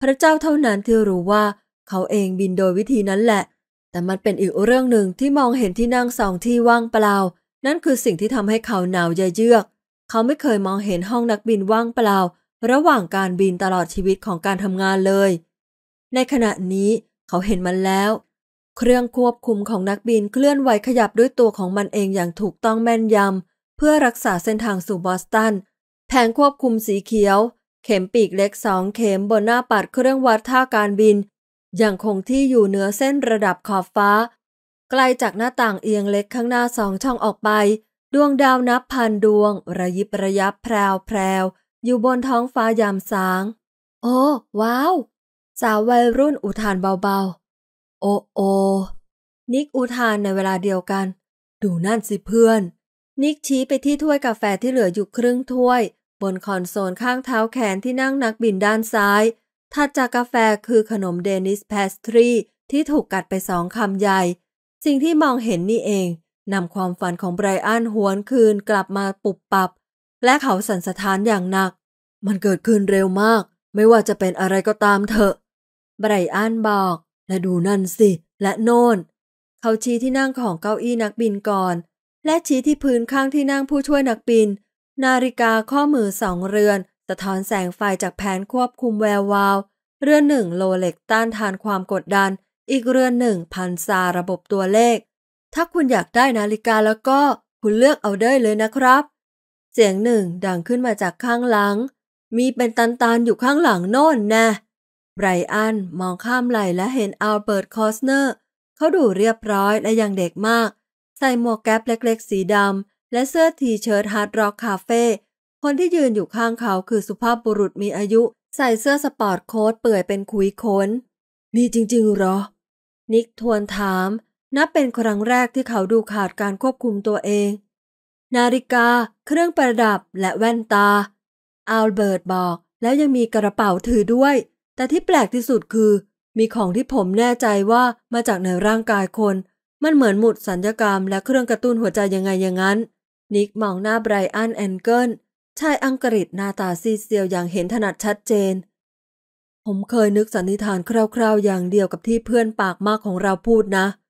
พระเจ้าเท่านั้นที่รู้ว่า เขาเองบินโดยวิธีนั้นแหละ แต่มันเป็นอีกเรื่องหนึ่งที่มองเห็นที่นั่งสองที่ว่างเปล่า นั่นคือสิ่งที่ทำให้เขาหนาวเยือกเขาไม่เคยมองเห็นห้องนักบินว่างเปล่า ระหว่างการบินตลอดชีวิตของการทำงานเลย ในขณะนี้เขาเห็นมันแล้ว เครื่องควบคุมของนักบินเคลื่อนไหวขยับด้วยตัวของมันเองอย่างถูกต้องแม่นยำ เพื่อรักษาเส้นทางสู่บอสตันแผงควบคุมสีเขียว เข็มปีกเล็กสองเข็มบนหน้าปัดเครื่องวัดท่าการบิน ยังคงที่อยู่เหนือเส้นระดับขอบฟ้า ไกลจากหน้าต่างเอียงเล็กข้างหน้าสองช่องออกไปดวงดาวนับพันดวง ระยิบระยับแพรวแพรวอยู่บนท้องฟ้ายามสาง โอ้ว้าว สาววัยรุ่นอุทานเบาๆ โอโอ นิกอุทานในเวลาเดียวกัน ดูนั่นสิเพื่อน นิกชี้ไปที่ถ้วยกาแฟที่เหลืออยู่ครึ่งถ้วย บนคอนโซลข้างเท้าแขนที่นั่งนักบินด้านซ้าย ถัดจากกาแฟคือขนมเดนิสแพสทรีที่ถูกกัดไปสองคำใหญ่ สิ่งที่มองเห็นนี่เองนำความฝันของไบรอันหวนคืนกลับมาปุบปับ และเขาสั่นสะท้านอย่างหนัก มันเกิดขึ้นเร็วมาก ไม่ว่าจะเป็นอะไรก็ตามเถอะไบรอันบอกและดูนั่นสิและโน่น เขาชี้ที่นั่งของเก้าอี้นักบินก่อน และชี้ที่พื้นข้างที่นั่งผู้ช่วยนักบิน นาฬิกาข้อมือสองเรือนสะท้อนแสงไฟจากแผนควบคุมแวววาว เรือนหนึ่งโลเล็กต้านทานความกดดัน อีกเรือนหนึ่งพันซาระบบตัวเลขถ้าคุณอยากได้นาฬิกาแล้วก็ คุณเลือกเอาได้เลยนะครับ เสียงหนึ่ง ดังขึ้นมาจากข้างหลัง มีเป็นตันๆอยู่ข้างหลังโน่นแน่ไบรอันมองข้ามไหลและเห็นอัลเบิร์ตคอสเนอร์เขาดูเรียบร้อยและยังเด็กมาก ใส่หมวกแก๊ปเล็ก ๆ สีดำและเสื้อทีเชิ้ตฮาร์ดร็อกคาเฟ่คนที่ยืนอยู่ข้างเขาคือสุภาพบุรุษมีอายุ ใส่เสื้อสปอร์ตโค้ทเปื่อยเป็นคุยค้นมีจริงๆหรอ นิกทวนถามนับเป็นครั้งแรกที่เขาดูขาดการควบคุมตัวเอง นาฬิกา เครื่องประดับและแว่นตาอัลเบิร์ตบอก แล้วยังมีกระเป๋าถือด้วย แต่ที่แปลกที่สุดคือ มีของที่ผมแน่ใจว่ามาจากในร่างกายคน มันเหมือนหมุดสัญญกรรม และเครื่องกระตุ้นหัวใจยังไงอย่างนั้นนิกมองหน้าไบรอันแอนเกิลชายอังกฤษหน้าตาซีเซียวอย่างเห็นถนัดชัดเจน ผมเคยนึกสันนิษฐานคร่าวๆ อย่างเดียวกับที่เพื่อนปากมากของเราพูดนะเ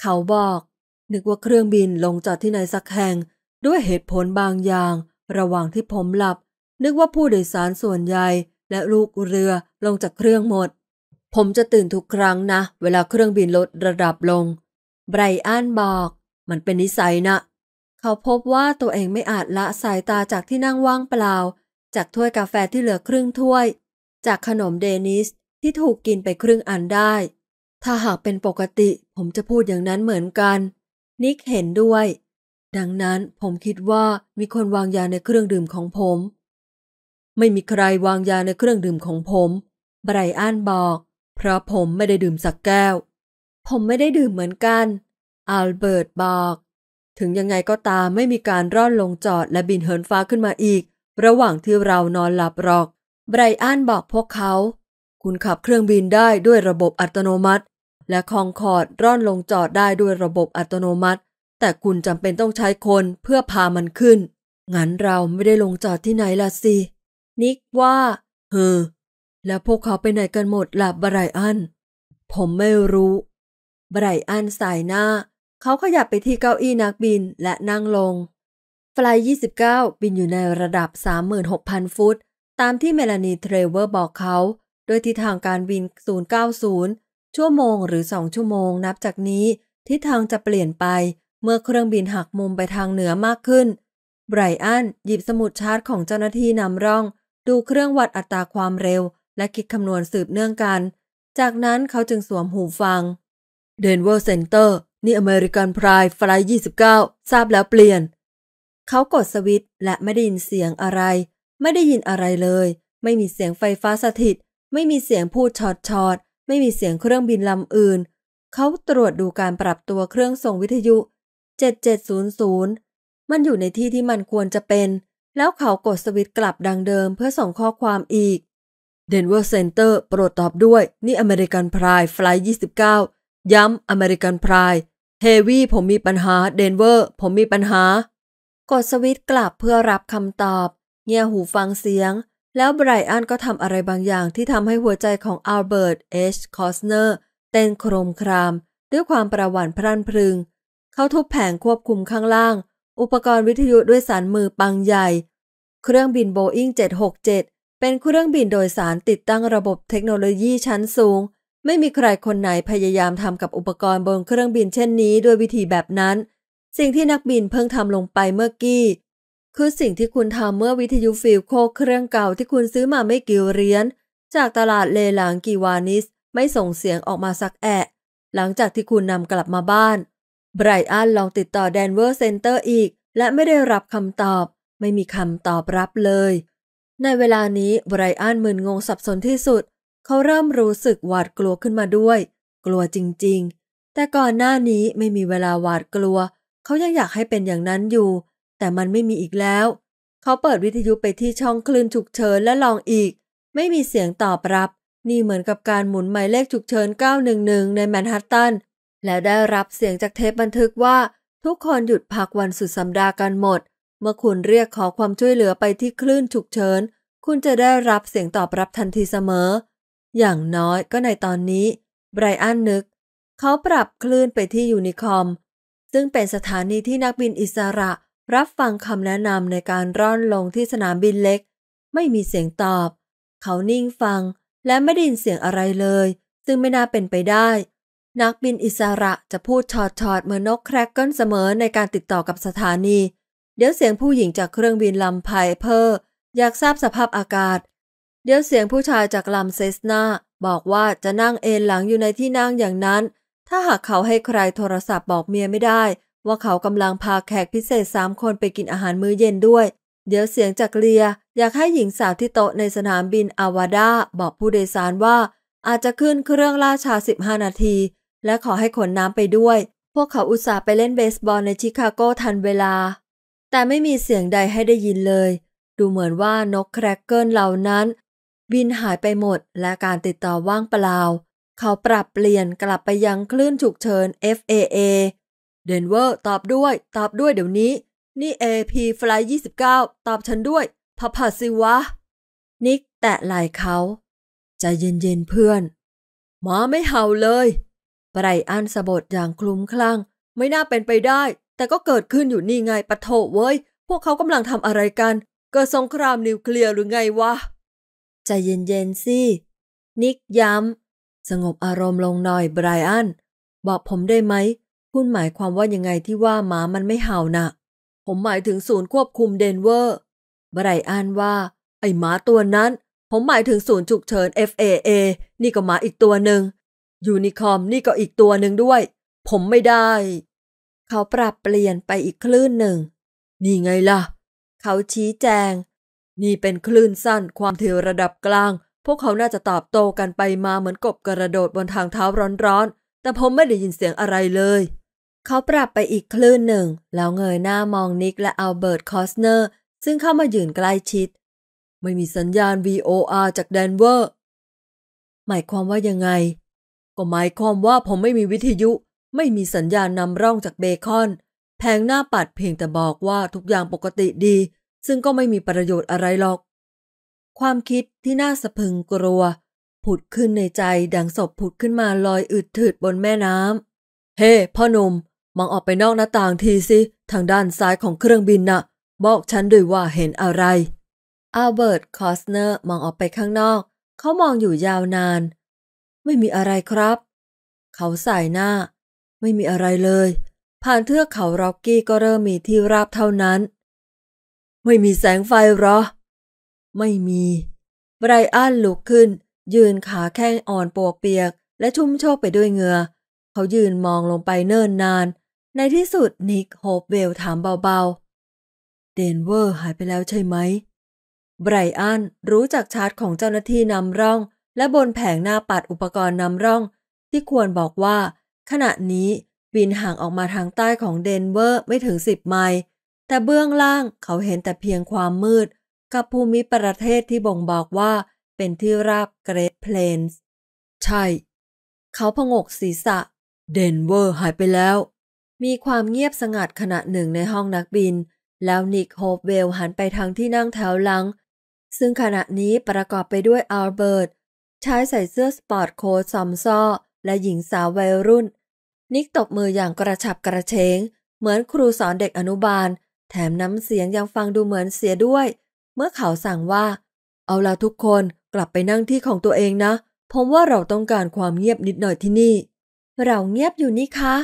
เขาบอก นึกว่าเครื่องบินลงจอดที่ไหนสักแห่งด้วยเหตุผลบางอย่าง ระหว่างที่ผมหลับ นึกว่าผู้โดยสารส่วนใหญ่ และลูกเรือลงจากเครื่องหมด ผมจะตื่นทุกครั้งนะเวลาเครื่องบินลดระดับลงไบรอันบอก มันเป็นนิสัยนะเขาพบว่าตัวเองไม่อาจละสายตาจากที่นั่งว่างเปล่า จากถ้วยกาแฟที่เหลือครึ่งถ้วย จากขนมเดนิสที่ถูกกินไปครึ่งอันได้ถ้าหากเป็นปกติ ผมจะพูดอย่างนั้นเหมือนกัน นิกเห็นด้วย ดังนั้นผมคิดว่ามีคนวางยาในเครื่องดื่มของผม ไม่มีใครวางยาในเครื่องดื่มของผมไบรอันบอก เพราะผมไม่ได้ดื่มสักแก้ว ผมไม่ได้ดื่มเหมือนกันอัลเบิร์ตบอก ถึงยังไงก็ตามไม่มีการร่อนลงจอดและบินเหินฟ้าขึ้นมาอีก ระหว่างที่เรานอนหลับหรอกไบรอันบอกพวกเขา คุณขับเครื่องบินได้ด้วยระบบอัตโนมัติและคองคอร์ดร่อนลงจอดได้ด้วยระบบอัตโนมัติ แต่คุณจำเป็นต้องใช้คนเพื่อพามันขึ้น งั้นเราไม่ได้ลงจอดที่ไหนล่ะสิ นิกว่าเฮอแล้วพวกเขาไปไหนกันหมดล่ะบรายอัน ผมไม่รู้ บรายอันสายหน้า เขาขยับไปที่เก้าอี้นักบินและนั่งลงฟลาย29 บินอยู่ในระดับ 36,000 ฟุต ตามที่เมลานีเทรเวอร์บอกเขาโดยทิศทางการบิน 090ชั่วโมงหรือสองชั่วโมงนับจากนี้ทิศทางจะเปลี่ยนไปเมื่อเครื่องบินหักมุมไปทางเหนือมากขึ้นไบรอันหยิบสมุดชาร์ตของเจ้าหน้าที่นำร่องดูเครื่องวัดอัตราความเร็วและคิดคำนวณสืบเนื่องกัน จากนั้นเขาจึงสวมหูฟังเดนเวอร์เซ็นเตอร์นี่อเมริกันพรายฟลาย 29 ทราบแล้วเปลี่ยน เขากดสวิตช์และไม่ได้ยินเสียงอะไร ไม่ได้ยินอะไรเลย ไม่มีเสียงไฟฟ้าสถิต ไม่มีเสียงพูดชอดชอดไม่มีเสียงเครื่องบินลำอื่น เขาตรวจดูการปรับตัวเครื่องส่งวิทยุ 7700 มันอยู่ในที่ที่มันควรจะเป็น แล้วเขากดสวิตช์กลับดังเดิมเพื่อส่งข้อความอีก Denver Center โปรดตอบด้วย นี่อเมริกันพร f l ไฟล์ 29 ย้ำ อเมริกันพรายเฮวี่ ผมมีปัญหา เดนเวอร์ ผมมีปัญหา กดสวิตช์กลับเพื่อรับคำตอบ เงี่ยหูฟังเสียงแล้วไบรอันก็ทำอะไรบางอย่างที่ทำให้หัวใจของอัลเบิร์ต เอช คอสเนอร์เต้นโครมคราม ด้วยความประหวั่นพรั่นพรึง เขาทุบแผงควบคุมข้างล่าง อุปกรณ์วิทยุด้วยสารมือปังใหญ่ เครื่องบินโบอิ้ง767 เป็นเครื่องบินโดยสารติดตั้งระบบเทคโนโลยีชั้นสูง ไม่มีใครคนไหนพยายามทำกับอุปกรณ์บนเครื่องบินเช่นนี้ด้วยวิธีแบบนั้น สิ่งที่นักบินเพิ่งทำลงไปเมื่อกี้คือสิ่งที่คุณทำเมื่อวิทยุฟิลโคเครื่องเก่าที่คุณซื้อมาไม่กี่เรียน จากตลาดเลหลังกีวานิสไม่ส่งเสียงออกมาสักแอะ หลังจากที่คุณนำกลับมาบ้านไบรอันลองติดต่อแดนเวอร์เซ็นเตอร์อีก และไม่ได้รับคำตอบ ไม่มีคำตอบรับเลย ในเวลานี้ไบรอันมึนงงสับสนที่สุด เขาเริ่มรู้สึกหวาดกลัวขึ้นมาด้วย กลัวจริง ๆ แต่ก่อนหน้านี้ไม่มีเวลาหวาดกลัว เขายังอยากให้เป็นอย่างนั้นอยู่แต่มันไม่มีอีกแล้ว เขาเปิดวิทยุไปที่ช่องคลื่นฉุกเฉินและลองอีก ไม่มีเสียงตอบรับ นี่เหมือนกับการหมุนหมาย เลขฉุกเฉิน 911 ในแมนฮัตตัน แล้วได้รับเสียงจากเทปบันทึกว่า ทุกคนหยุดพักวันสุดสัปดาห์กันหมด เมื่อคุณเรียกขอความช่วยเหลือไปที่คลื่นฉุกเฉิน คุณจะได้รับเสียงตอบรับทันทีเสมอ อย่างน้อยก็ในตอนนี้ ไบรอันนึก เขาปรับคลื่นไปที่ยูนิคอม ซึ่งเป็นสถานีที่นักบินอิสระรับฟังคำแนะนำในการร่อนลงที่สนามบินเล็ก ไม่มีเสียงตอบ เขานิ่งฟังและไม่ได้ยินเสียงอะไรเลย ซึ่งไม่น่าเป็นไปได้ นักบินอิสระจะพูดชอดชอดเหมือนนกแครกเกิลเสมอในการติดต่อกับสถานี เดี๋ยวเสียงผู้หญิงจากเครื่องบินลำไพเพอร์อยากทราบสภาพอากาศ เดี๋ยวเสียงผู้ชายจากลำเซสนาบอกว่าจะนั่งเอนหลังอยู่ในที่นั่งอย่างนั้น ถ้าหากเขาให้ใครโทรศัพท์บอกเมียไม่ได้ว่าเขากำลังพาแขกพิเศษสามคนไปกินอาหารมื้อเย็นด้วย เดี๋ยวเสียงจากเรีย อยากให้หญิงสาวที่โต๊ะในสนามบินอาวาดา บอกผู้โดยสารว่า อาจจะขึ้นเครื่องล่าชา 15 นาที และขอให้ขนน้ำไปด้วย พวกเขาอุตส่าห์ไปเล่นเบสบอลในชิคาโกทันเวลา แต่ไม่มีเสียงใดให้ได้ยินเลย ดูเหมือนว่านกแครกเกิลเหล่านั้นบินหายไปหมดและการติดต่อว่างเปล่า เขาปรับเปลี่ยนกลับไปยังคลื่นฉุกเฉิน FAA เดนเวอร์ตอบด้วยตอบด้วยเดี๋ยวนี้ นี่ AP Fly 29ตอบฉันด้วยพับผัสิวะ นิกแตะไหล่เขาใจเย็นๆเพื่อน หมาไม่เห่าเลยไบรอันสะบดอย่างคลุ้มคลั่งไม่น่าเป็นไปได้ แต่ก็เกิดขึ้นอยู่นี่ไงปะโถเว้ย พวกเขากำลังทำอะไรกัน เกิดสงครามนิวเคลียร์หรือไงวะใจเย็นๆสิ นิกย้ำสงบอารมณ์ลงหน่อยไบรอัน บอกผมได้ไหมคุณหมายความว่ายังไงที่ว่าหมามันไม่เห่านะ่ะ ผมหมายถึงศูนย์ควบคุมเดนเวอร์บรายอ่านว่า ไอหมาตัวนั้น ผมหมายถึงศูนย์ฉุกเฉิน FAA นี่ก็หมาอีกตัวหนึ่ง ยูนิคอมนี่ก็อีกตัวหนึ่งด้วย ผมไม่ได้ เขาปรับเปลี่ยนไปอีกคลื่นหนึ่ง นี่ไงล่ะ เขาชี้แจง นี่เป็นคลื่นสั้นความเทวระดับกลาง พวกเขาน่าจะตอบโต้กันไปมาเหมือนกบกระโดดบนทางเท้าร้อนๆ แต่ผมไม่ได้ยินเสียงอะไรเลยเขาปรับไปอีกคลื่นหนึ่งแล้วเงยหน้ามองนิกและอัลเบิร์ตคอสเนอร์ ซึ่งเข้ามายืนใกล้ชิด ไม่มีสัญญาณ VOR จากแดนเวอร์ หมายความว่ายังไง ก็หมายความว่าผมไม่มีวิทยุ ไม่มีสัญญาณนำร่องจากเบคอนแพงหน้าปัดเพียงแต่บอกว่าทุกอย่างปกติดี ซึ่งก็ไม่มีประโยชน์อะไรหรอก ความคิดที่น่าสะพึงกลัว ผุดขึ้นในใจดังศพผุดขึ้นมาลอยอึดถืดบนแม่น้ำเฮ้ hey, พ่อหนุ่มมองออกไปนอกหน้าต่างทีสิทางด้านซ้ายของเครื่องบินนะ่ะ บอกฉันด้วยว่าเห็นอะไร อัลเบิร์ต คอสเนอร์มองออกไปข้างนอก เขามองอยู่ยาวนาน ไม่มีอะไรครับ เขาสายหน้า ไม่มีอะไรเลย ผ่านเทือกเขาร็อกกี้ก็เริ่มมีที่ราบเท่านั้น ไม่มีแสงไฟหรอ ไม่มีไบรอันลุกขึ้น ยืนขาแข้งอ่อนปวกเปียกและชุ่มโชกไปด้วยเหงือ่อเขายืนมองลงไปเนิ่นนานในที่สุดนิกโฮปเวลถามเบาๆ เดนเวอร์หายไปแล้วใช่ไหมไบรอันรู้จากชาร์ตของเจ้าหน้าที่นำร่อง และบนแผงหน้าปัดอุปกรณ์นำร่อง ที่ควรบอกว่าขณะนี้ บินห่างออกมาทางใต้ของเดนเวอร์ไม่ถึงสิบไมล์แต่เบื้องล่างเขาเห็นแต่เพียงความมืดกับภูมิประเทศที่บ่งบอกว่า เป็นที่ราบเกรดเพลนส์ใช่ เขาพงกศีรษะ เดนเวอร์หายไปแล้วมีความเงียบสงัดขณะหนึ่งในห้องนักบิน แล้วนิกโฮปเวลหันไปทางที่นั่งแถวหลัง ซึ่งขณะนี้ประกอบไปด้วยอัลเบิร์ต ชายใส่เสื้อสปอร์ตโค้ทซอมซ้อและหญิงสาววัยรุ่น นิกตบมืออย่างกระฉับกระเฉง เหมือนครูสอนเด็กอนุบาล แถมน้ำเสียงยังฟังดูเหมือนเสียด้วย เมื่อเขาสั่งว่า เอาละทุกคนกลับไปนั่งที่ของตัวเองนะ ผมว่าเราต้องการความเงียบนิดหน่อยที่นี่ เราเงียบอยู่นี่คะ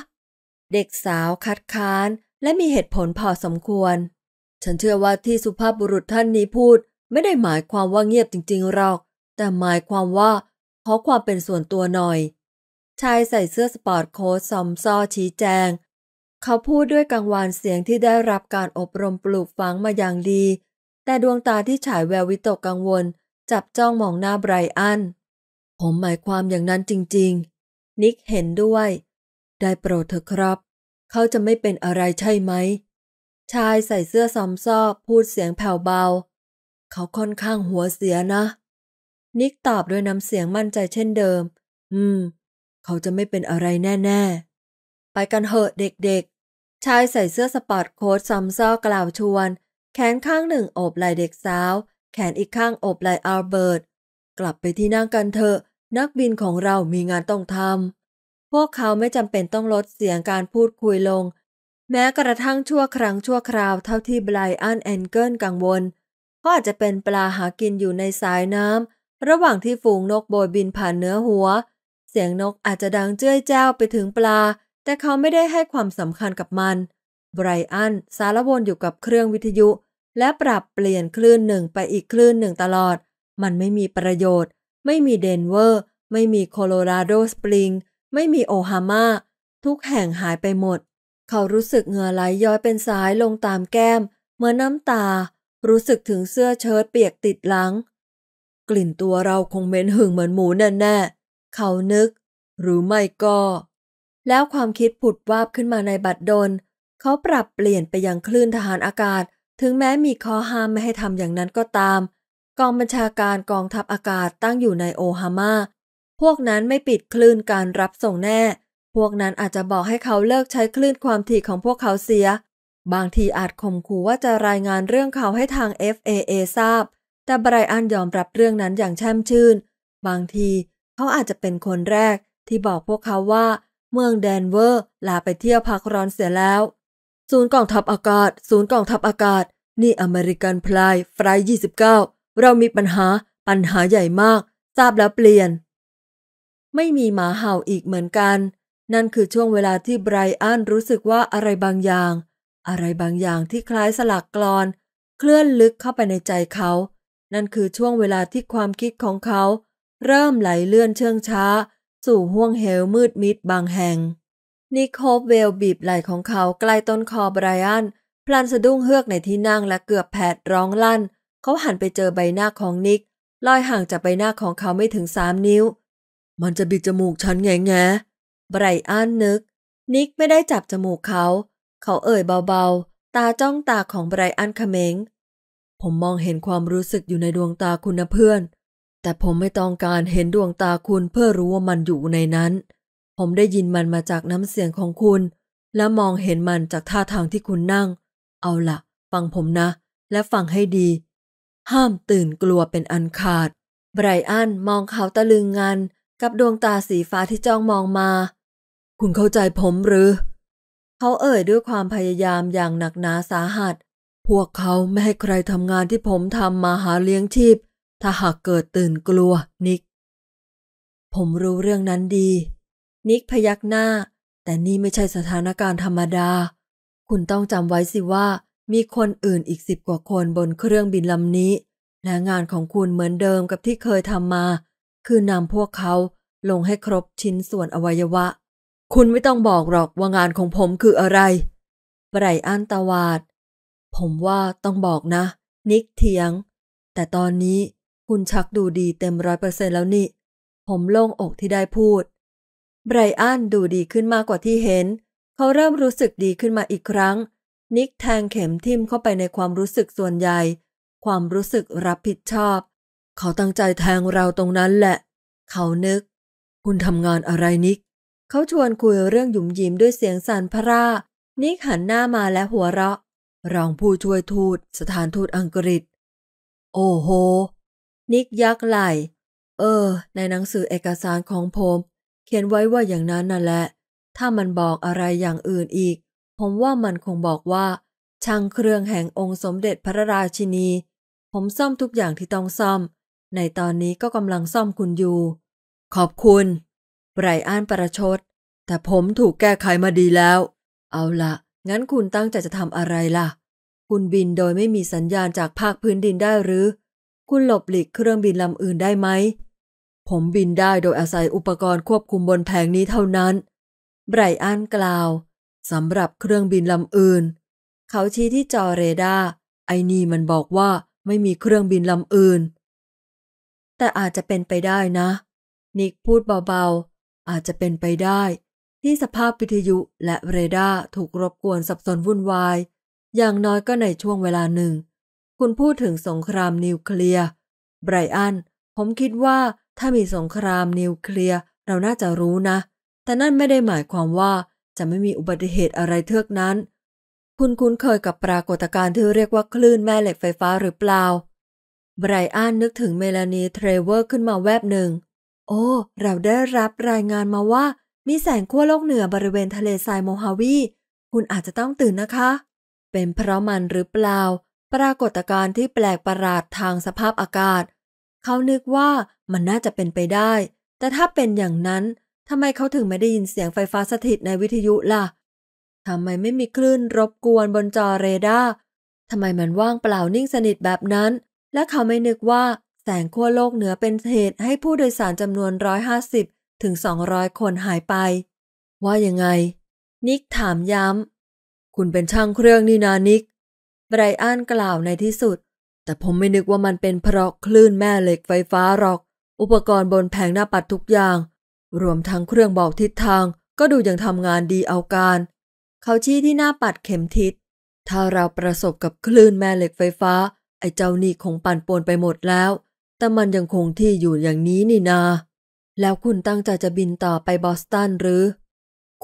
เด็กสาวคัดค้านและมีเหตุผลพอสมควร ฉันเชื่อว่าที่สุภาพบุรุษท่านนี้พูดไม่ได้หมายความว่าเงียบจริงๆหรอก แต่หมายความว่าขอความเป็นส่วนตัวหน่อย ชายใส่เสื้อสปอร์ตโค้ทซอมซอชี้แจง เขาพูดด้วยกังวานเสียงที่ได้รับการอบรมปลูกฝังมาอย่างดี แต่ดวงตาที่ฉายแวววิตกกังวล จับจ้องมองหน้าไบรอัน ผมหมายความอย่างนั้นจริงๆ นิกเห็นด้วยได้โปรดเถอะครับ เขาจะไม่เป็นอะไรใช่ไหม ชายใส่เสื้อซอมซอบพูดเสียงแผ่วเบา เขาค่อนข้างหัวเสียนะ นิกตอบด้วยน้ำเสียงมั่นใจเช่นเดิม อืม เขาจะไม่เป็นอะไรแน่ๆ ไปกันเหอะเด็กๆ ชายใส่เสื้อสปอร์ตโค้ทซอมซอกล่าวชวน แขนข้างหนึ่งโอบไหล่เด็กสาว แขนอีกข้างโอบไหล่อัลเบิร์ตกลับไปที่นั่งกันเถอะ นักบินของเรามีงานต้องทำพวกเขาไม่จำเป็นต้องลดเสียงการพูดคุยลง แม้กระทั่งชั่วครั้งชั่วคราวเท่าที่ไบรอันแอนเกิลกังวลก็อาจจะเป็นปลาหากินอยู่ในสายน้ำระหว่างที่ฝูงนกโบยบินผ่านเนื้อหัว เสียงนกอาจจะดังเจ้ยแจ้วไปถึงปลา แต่เขาไม่ได้ให้ความสำคัญกับมันไบรอันสารวนอยู่กับเครื่องวิทยุ และปรับเปลี่ยนคลื่นหนึ่งไปอีกคลื่นหนึ่งตลอด มันไม่มีประโยชน์ ไม่มีเดนเวอร์ ไม่มีโคโลราโดสปริงไม่มีโอฮาม่า ทุกแห่งหายไปหมด เขารู้สึกเหงื่อไหลย้อยเป็นสายลงตามแก้มเหมือนน้ำตา รู้สึกถึงเสื้อเชิ้ตเปียกติดหลัง กลิ่นตัวเราคงเหม็นหึงเหมือนหมูแน่ๆเขานึก หรือไม่ก็ แล้วความคิดผุดวาบขึ้นมาในบัดดล เขาปรับเปลี่ยนไปยังคลื่นทหารอากาศ ถึงแม้มีข้อห้ามไม่ให้ทำอย่างนั้นก็ตาม กองบัญชาการกองทัพอากาศตั้งอยู่ในโอฮาม่าพวกนั้นไม่ปิดคลื่นการรับส่งแน่ พวกนั้นอาจจะบอกให้เขาเลิกใช้คลื่นความถี่ของพวกเขาเสีย บางทีอาจข่มขู่ว่าจะรายงานเรื่องเขาให้ทาง FAA ทราบ แต่ไบรอันยอมรับเรื่องนั้นอย่างแช่มชื่น บางทีเขาอาจจะเป็นคนแรก ที่บอกพวกเขาว่า เมืองแดนเวอร์ลาไปเที่ยวพักร้อนเสียแล้ว ศูนย์กองทัพอากาศ ศูนย์กองทัพอากาศ นี่อเมริกันพลายไฟลาย29 เรามีปัญหา ปัญหาใหญ่มาก ทราบแล้วเปลี่ยนไม่มีหมาเห่าอีกเหมือนกัน นั่นคือช่วงเวลาที่ไบรอันรู้สึกว่าอะไรบางอย่าง อะไรบางอย่างที่คล้ายสลักกลอน เคลื่อนลึกเข้าไปในใจเขา นั่นคือช่วงเวลาที่ความคิดของเขา เริ่มไหลเลื่อนเชิงช้า สู่ห้วงเหวมืดมิดบางแห่ง นิโคบเวลบีบไหล่ของเขาใกล้ต้นคอไบรอันพลันสะดุ้งเฮือกในที่นั่งและเกือบแผดร้องลั่น เขาหันไปเจอใบหน้าของนิกลอยห่างจากใบหน้าของเขาไม่ถึงสามนิ้วมันจะบิดจมูกฉันแง่แง่ไบรอันนึก นิกไม่ได้จับจมูกเขา เขาเอ่ยเบาๆ ตาจ้องตาของไบรอันเขมมงผมมองเห็นความรู้สึกอยู่ในดวงตาคุณนะเพื่อน แต่ผมไม่ต้องการเห็นดวงตาคุณเพื่อรู้ว่ามันอยู่ในนั้น ผมได้ยินมันมาจากน้ำเสียงของคุณ และมองเห็นมันจากท่าทางที่คุณนั่ง เอาละ่ะ ฟังผมนะ และฟังให้ดี ห้ามตื่นกลัวเป็นอันขาด ไบรอันมองเขาตะลึงงนันกับดวงตาสีฟ้าที่จ้องมองมา คุณเข้าใจผมหรือ เขาเอ่ยด้วยความพยายามอย่างหนักหนาสาหัส พวกเขาไม่ให้ใครทำงานที่ผมทำมาหาเลี้ยงชีพ ถ้าหากเกิดตื่นกลัวนิก ผมรู้เรื่องนั้นดี นิกพยักหน้า แต่นี่ไม่ใช่สถานการณ์ธรรมดา คุณต้องจำไว้สิว่า มีคนอื่นอีกสิบกว่าคนบนเครื่องบินลำนี้ และงานของคุณเหมือนเดิมกับที่เคยทำมาคือนำพวกเขาลงให้ครบชิ้นส่วนอวัยวะ คุณไม่ต้องบอกหรอกว่างานของผมคืออะไร ไบรอันตาวาด ผมว่าต้องบอกนะ นิกเถียง แต่ตอนนี้คุณชักดูดีเต็มร้อยเปอร์เซ็นแล้วนี่ ผมโล่งอกที่ได้พูด ไบรอันดูดีขึ้นมากกว่าที่เห็น เขาเริ่มรู้สึกดีขึ้นมาอีกครั้ง นิกแทงเข็มทิ่มเข้าไปในความรู้สึกส่วนใหญ่ ความรู้สึกรับผิดชอบเขาตั้งใจแทงเราตรงนั้นแหละ เขานึก คุณทำงานอะไรนิกเขาชวนคุยเรื่องหยุมยิมด้วยเสียงสันพร่านิกหันหน้ามาและหัวเราะ รองผู้ช่วยทูตสถานทูตอังกฤษ โอ้โห นิกยักไหลเออ ในหนังสือเอกสารของผม เขียนไว้ว่าอย่างนั้นน่ะแหละ ถ้ามันบอกอะไรอย่างอื่นอีก ผมว่ามันคงบอกว่า ช่างเครื่องแห่งองค์สมเด็จพระราชินี ผมซ่อมทุกอย่างที่ต้องซ่อมในตอนนี้ก็กำลังซ่อมคุณอยู่ ขอบคุณ ไบรอันประชด แต่ผมถูกแก้ไขมาดีแล้ว เอาละงั้นคุณตั้งใจจะทำอะไรล่ะ คุณบินโดยไม่มีสัญญาณจากภาคพื้นดินได้หรือ คุณหลบหลีกเครื่องบินลำอื่นได้ไหม ผมบินได้โดยอาศัยอุปกรณ์ควบคุมบนแผงนี้เท่านั้น ไบรอันกล่าว สำหรับเครื่องบินลำอื่น เขาชี้ที่จอเรดาร์ไอนี่มันบอกว่าไม่มีเครื่องบินลำอื่นแต่อาจจะเป็นไปได้นะ นิกพูดเบาๆ อาจจะเป็นไปได้ ที่สภาพวิทยุและเรดาร์ถูกรบกวนสับสนวุ่นวาย อย่างน้อยก็ในช่วงเวลาหนึ่ง คุณพูดถึงสงครามนิวเคลียร์ ไบรอัน ผมคิดว่าถ้ามีสงครามนิวเคลียร์เราน่าจะรู้นะ แต่นั่นไม่ได้หมายความว่าจะไม่มีอุบัติเหตุอะไรเทือกนั้น คุณคุ้นเคยกับปรากฏการณ์ที่เรียกว่าคลื่นแม่เหล็กไฟฟ้าหรือเปล่าไบรอันนึกถึงเมลานีเทรเวอร์ขึ้นมาแวบหนึ่ง โอ้ เราได้รับรายงานมาว่ามีแสงขั้วโลกเหนือบริเวณทะเลทรายโมฮาวี คุณอาจจะต้องตื่นนะคะ เป็นเพราะมันหรือเปล่า ปรากฏการณ์ที่แปลกประหลาดทางสภาพอากาศ เขานึกว่ามันน่าจะเป็นไปได้ แต่ถ้าเป็นอย่างนั้น ทำไมเขาถึงไม่ได้ยินเสียงไฟฟ้าสถิตในวิทยุล่ะทำไมไม่มีคลื่นรบกวนบนจอเรดาร์ทำไมมันว่างเปล่านิ่งสนิทแบบนั้นและเขาไม่นึกว่า แสงขั้วโลกเหนือเป็นเหตุให้ผู้โดยสารจำนวน 150 ถึง 200 คนหายไป ว่ายังไง นิกถามย้ำคุณเป็นช่างเครื่องนี่นานิกไบรอันกล่าวในที่สุด แต่ผมไม่นึกว่ามันเป็นเพราะคลื่นแม่เหล็กไฟฟ้าหรอก อุปกรณ์บนแผงหน้าปัดทุกอย่าง รวมทั้งเครื่องบอกทิศทางก็ดูยังทำงานดีเอาการ เขาชี้ที่หน้าปัดเข็มทิศถ้าเราประสบกับคลื่นแม่เหล็กไฟฟ้าไอ้เจ้านี่คงปั่นป่วนไปหมดแล้ว แต่มันยังคงที่อยู่อย่างนี้นี่นา แล้วคุณตั้งใจจะบินต่อไปบอสตันหรือ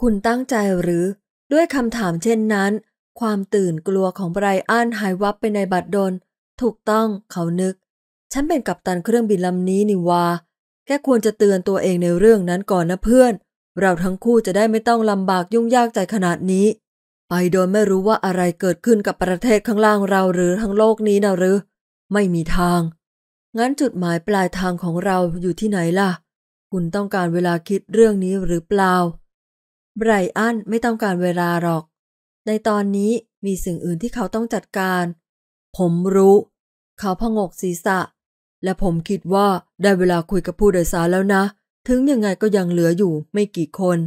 คุณตั้งใจหรือ ด้วยคำถามเช่นนั้น ความตื่นกลัวของไบรอันหายวับไปในบัดดลถูกต้อง เขานึก ฉันเป็นกัปตันเครื่องบินลำนี้นี่วาแกควรจะเตือนตัวเองในเรื่องนั้นก่อนนะเพื่อน เราทั้งคู่จะได้ไม่ต้องลำบากยุ่งยากใจขนาดนี้ไปโดยไม่รู้ว่าอะไรเกิดขึ้นกับประเทศข้างล่างเราหรือทั้งโลกนี้นะหรือ ไม่มีทาง งั้นจุดหมายปลายทางของเราอยู่ที่ไหนล่ะ คุณต้องการเวลาคิดเรื่องนี้หรือเปล่า ไบรอันไม่ต้องการเวลาหรอก ในตอนนี้มีสิ่งอื่นที่เขาต้องจัดการ ผมรู้ เขาพงกศีรษะ และผมคิดว่าได้เวลาคุยกับผู้โดยสารแล้วนะ ถึงยังไงก็ยังเหลืออยู่ ไม่กี่คน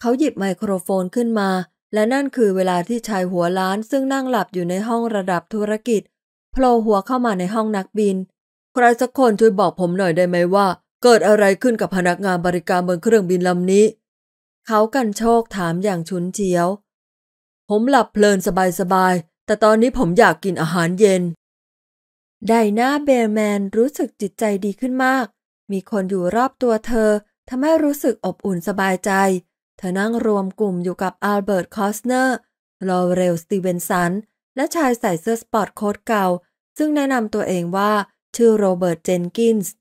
เขาหยิบไมโครโฟนขึ้นมาและนั่นคือเวลาที่ชายหัวล้านซึ่งนั่งหลับอยู่ในห้องระดับธุรกิจโผล่หัวเข้ามาในห้องนักบิน ใครสักคนช่วยบอกผมหน่อยได้ไหมว่า เกิดอะไรขึ้นกับพนักงานบริการบนเครื่องบินลำนี้ เขากันโชคถามอย่างชุนเฉียว ผมหลับเพลินสบายๆแต่ตอนนี้ผมอยากกินอาหารเย็นไดนาเบลแมนรู้สึกจิตใจดีขึ้นมาก มีคนอยู่รอบตัวเธอทำให้รู้สึกอบอุ่นสบายใจเธอนั่งรวมกลุ่มอยู่กับอัลเบิร์ตคอสเนอร์ลอเรลสตีเวนสัน และชายใส่เสื้อสปอร์ตโค้ทเก่า ซึ่งแนะนำตัวเองว่าชื่อโรเบิร์ตเจนกินส์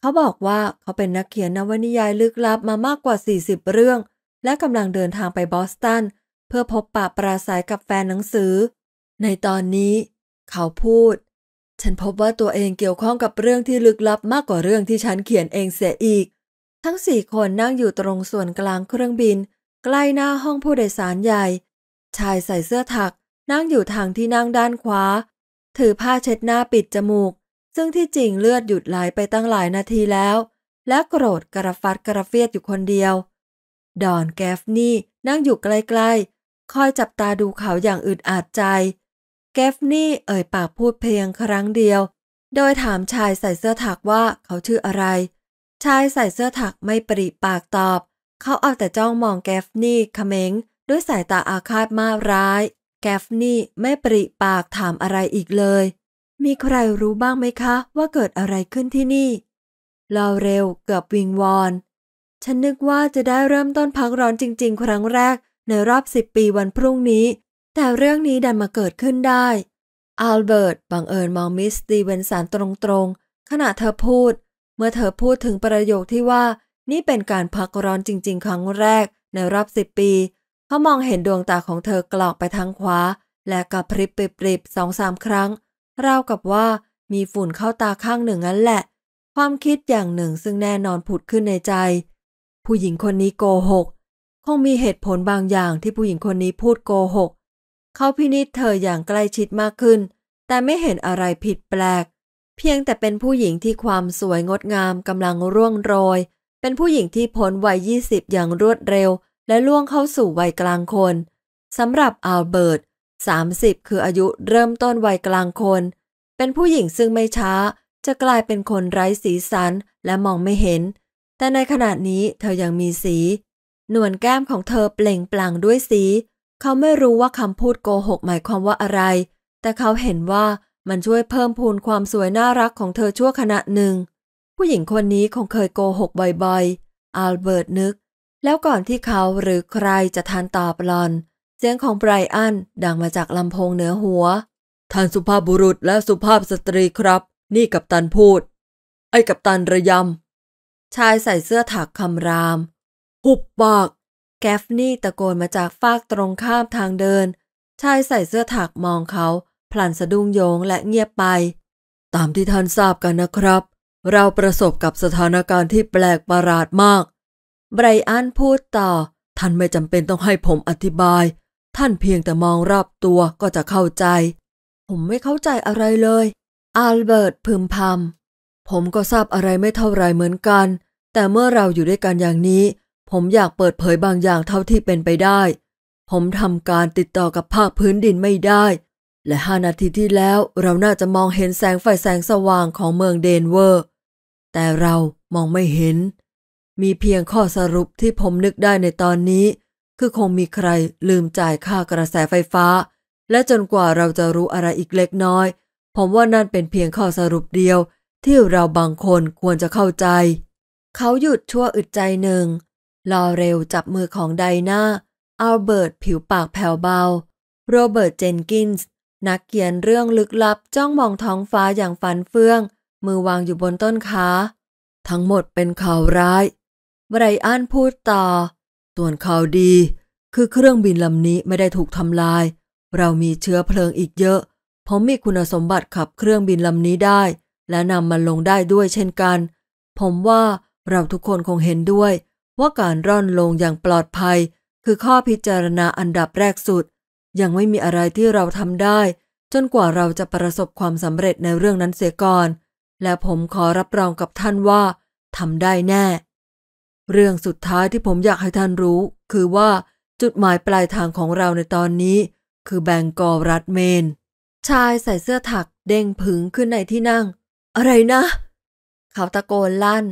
เขาบอกว่าเขาเป็นนักเขียนนวนิยายลึกลับมามากกว่า 40 เรื่อง และกำลังเดินทางไปบอสตันเพื่อพบปะปราศัยกับแฟนหนังสือ ในตอนนี้เขาพูด ฉันพบว่าตัวเองเกี่ยวข้องกับเรื่องที่ลึกลับมากกว่าเรื่องที่ฉันเขียนเองเสียอีกทั้งสี่คนนั่งอยู่ตรงส่วนกลางเครื่องบิน ใกล้หน้าห้องผู้โดยสารใหญ่ ชายใส่เสื้อถักนั่งอยู่ทางที่นั่งด้านขวาถือผ้าเช็ดหน้าปิดจมูก ซึ่งที่จริงเลือดหยุดไหลไปตั้งหลายนาทีแล้ว และโกรธกระฟัดกระเฟียดอยู่คนเดียวดอนแกฟนี่นั่งอยู่ใกล้ๆคอยจับตาดูเขาอย่างอึดอัดใจแกฟนี่เอ่ยปากพูดเพียงครั้งเดียว โดยถามชายใส่เสื้อถักว่าเขาชื่ออะไรชายใส่เสื้อถักไม่ปริปากตอบ เขาเอาแต่จ้องมองแกฟนี่เขม็งด้วยสายตาอาฆาตมาร้าย แกฟนี่ไม่ปริปากถามอะไรอีกเลย มีใครรู้บ้างไหมคะว่าเกิดอะไรขึ้นที่นี่ลาเร็วเกือบวิงวอน ฉันนึกว่าจะได้เริ่มต้นพักร้อนจริงๆครั้งแรก ในรอบสิบปีวันพรุ่งนี้ แต่เรื่องนี้ดันมาเกิดขึ้นได้อัลเบิร์ตบังเอิญมองมิสตีเวนสันตรงๆขณะเธอพูดเมื่อเธอพูดถึงประโยคที่ว่านี่เป็นการพักร้อนจริงๆ ครั้งแรกในรอบสิบปีเขามองเห็นดวงตาของเธอกลอกไปทางขวาและกระพริบปริบสองสามครั้งราวกับว่ามีฝุ่นเข้าตาข้างหนึ่งนั่นแหละ ความคิดอย่างหนึ่งซึ่งแน่นอนผุดขึ้นในใจผู้หญิงคนนี้โกหกคงมีเหตุผลบางอย่างที่ผู้หญิงคนนี้พูดโกหกเขาพินิจเธออย่างใกล้ชิดมากขึ้น แต่ไม่เห็นอะไรผิดแปลกเพียงแต่เป็นผู้หญิงที่ความสวยงดงามกำลังร่วงโรย เป็นผู้หญิงที่พ้นวัย20อย่างรวดเร็ว และล่วงเข้าสู่วัยกลางคนสำหรับอัลเบิร์ต30 คืออายุเริ่มต้นวัยกลางคน เป็นผู้หญิงซึ่งไม่ช้า จะกลายเป็นคนไร้สีสันและมองไม่เห็น แต่ในขณะนี้เธอยังมีสีหนวลแก้มของเธอเปล่งปลั่งด้วยสี เขาไม่รู้ว่าคำพูดโกหกหมายความว่าอะไร แต่เขาเห็นว่ามันช่วยเพิ่มพูนความสวยน่ารักของเธอชั่วขณะหนึ่ง ผู้หญิงคนนี้คงเคยโกหกบ่อยๆ อัลเบิร์ตนึก แล้วก่อนที่เขาหรือใครจะทานตอบหลอน เสียงของไบรอันดังมาจากลำโพงเหนือหัวท่านสุภาพบุรุษและสุภาพสตรีครับ นี่กับตันพูด ไอ้กับตันระยำ ชายใส่เสื้อถักคำราม หุบปาก แกฟนี่ตะโกนมาจากฟากตรงข้ามทางเดินชายใส่เสื้อถักมองเขาพลันสะดุ้งโยงและเงียบไป ตามที่ท่านทราบกันนะครับ เราประสบกับสถานการณ์ที่แปลกประหลาดมากไบรอันพูดต่อ ท่านไม่จำเป็นต้องให้ผมอธิบาย ท่านเพียงแต่มองรอบตัวก็จะเข้าใจ ผมไม่เข้าใจอะไรเลยอัลเบิร์ตพึมพำผมก็ทราบอะไรไม่เท่าไรเหมือนกัน แต่เมื่อเราอยู่ด้วยกันอย่างนี้ ผมอยากเปิดเผยบางอย่างเท่าที่เป็นไปได้ ผมทำการติดต่อกับภาคพื้นดินไม่ได้และห้านาทีที่แล้วเราน่าจะมองเห็นแสงไฟแสงสว่างของเมืองเดนเวอร์ แต่เรามองไม่เห็น มีเพียงข้อสรุปที่ผมนึกได้ในตอนนี้ คือคงมีใครลืมจ่ายค่ากระแสไฟฟ้า และจนกว่าเราจะรู้อะไรอีกเล็กน้อย ผมว่านั่นเป็นเพียงข้อสรุปเดียว ที่เราบางคนควรจะเข้าใจ เขาหยุดชั่วอึดใจหนึ่ง ลอเรลจับมือของไดนาอัลเบิร์ตผิวปากแผ่วเบาโรเบิร์ตเจนกินส์นักเขียนเรื่องลึกลับ จ้องมองท้องฟ้าอย่างฝันเฟื่อง มือวางอยู่บนต้นขา ทั้งหมดเป็นข่าวร้ายไรอันพูดต่อ ส่วนข่าวดี คือเครื่องบินลำนี้ไม่ได้ถูกทำลาย เรามีเชื้อเพลิงอีกเยอะ ผมมีคุณสมบัติขับเครื่องบินลำนี้ได้ และนำมันลงได้ด้วยเช่นกัน ผมว่าเราทุกคนคงเห็นด้วยว่าการร่อนลงอย่างปลอดภัย คือข้อพิจารณาอันดับแรกสุดยังไม่มีอะไรที่เราทำได้ จนกว่าเราจะประสบความสำเร็จในเรื่องนั้นเสียก่อน และผมขอรับรองกับท่านว่าทำได้แน่ เรื่องสุดท้ายที่ผมอยากให้ท่านรู้ คือว่า จุดหมายปลายทางของเราในตอนนี้ คือแบงกอรัฐเมน ชายใส่เสื้อถัก เด้งผึงขึ้นในที่นั่ง อะไรนะ เขาตะโกนลั่น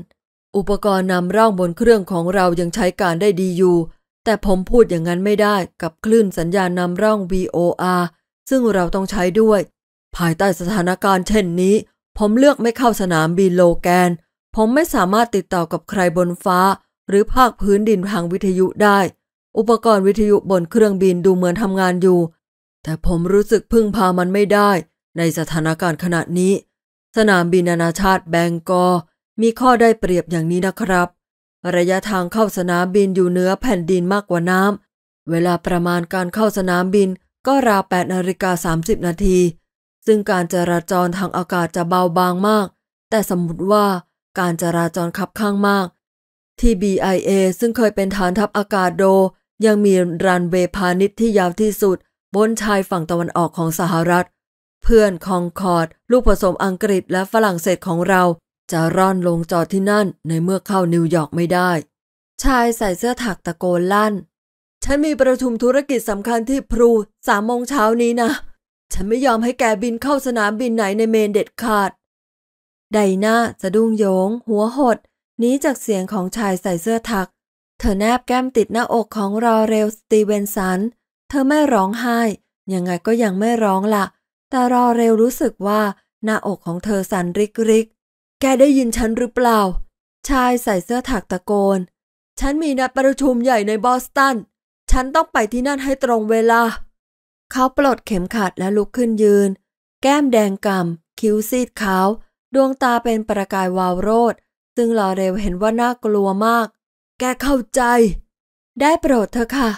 อุปกรณ์นำร่องบนเครื่องของเรายังใช้การได้ดีอยู่แต่ผมพูดอย่างนั้นไม่ได้กับคลื่นสัญญาณนำร่อง VOR ซึ่งเราต้องใช้ด้วย ภายใต้สถานการณ์เช่นนี้ ผมเลือกไม่เข้าสนามบินโลแกน ผมไม่สามารถติดต่อกับใครบนฟ้า หรือภาคพื้นดินทางวิทยุได้ อุปกรณ์วิทยุบนเครื่องบินดูเหมือนทำงานอยู่ แต่ผมรู้สึกพึ่งพามันไม่ได้ ในสถานการณ์ขณะนี้ สนามบินนานาชาติแบงกอ มีข้อได้เปรียบอย่างนี้นะครับระยะทางเข้าสนามบินอยู่เหนือแผ่นดินมากกว่าน้ำ เวลาประมาณการเข้าสนามบินก็ราว8นาฬิกา30นาที ซึ่งการจราจรทางอากาศจะเบาบางมาก แต่สมมติว่าการจราจรขับข้างมากที่ BIA ซึ่งเคยเป็นฐานทัพอากาศโดยังมีรันเวย์พาณิชย์ที่ยาวที่สุด บนชายฝั่งตะวันออกของสหรัฐ เพื่อนคองคอร์ด ลูกผสมอังกฤษและฝรั่งเศสของเราจะร่อนลงจอดที่นั่นในเมื่อเข้านิวยอร์กไม่ได้ ชายใส่เสื้อถักตะโกนลั่น ฉันมีประชุมธุรกิจสำคัญที่พรูสามโมงเช้านี้นะ ฉันไม่ยอมให้แกบินเข้าสนามบินไหนในเมนเด็ดขาดไดนาสะดุ้งโยง หัวหดหนีจากเสียงของชายใส่เสื้อถัก เธอแนบแก้มติดหน้าอกของรอเรลสตีเวนสัน เธอไม่ร้องไห้ ยังไงก็ยังไม่ร้องละ่ะ แต่รอเรลรู้สึกว่าหน้าอกของเธอสั่นริกริกแกได้ยินฉันหรือเปล่า ชายใส่เสื้อถักตะโกน ฉันมีนัดประชุมใหญ่ในบอสตัน ฉันต้องไปที่นั่นให้ตรงเวลา เขาปลดเข็มขัดและลุกขึ้นยืน แก้มแดงกำคิ้วซีดขาว ดวงตาเป็นประกายวาวโรดซึ่งลอเรลเห็นว่าน่ากลัวมาก แกเข้าใจ ได้โปรดเถอะค่ะ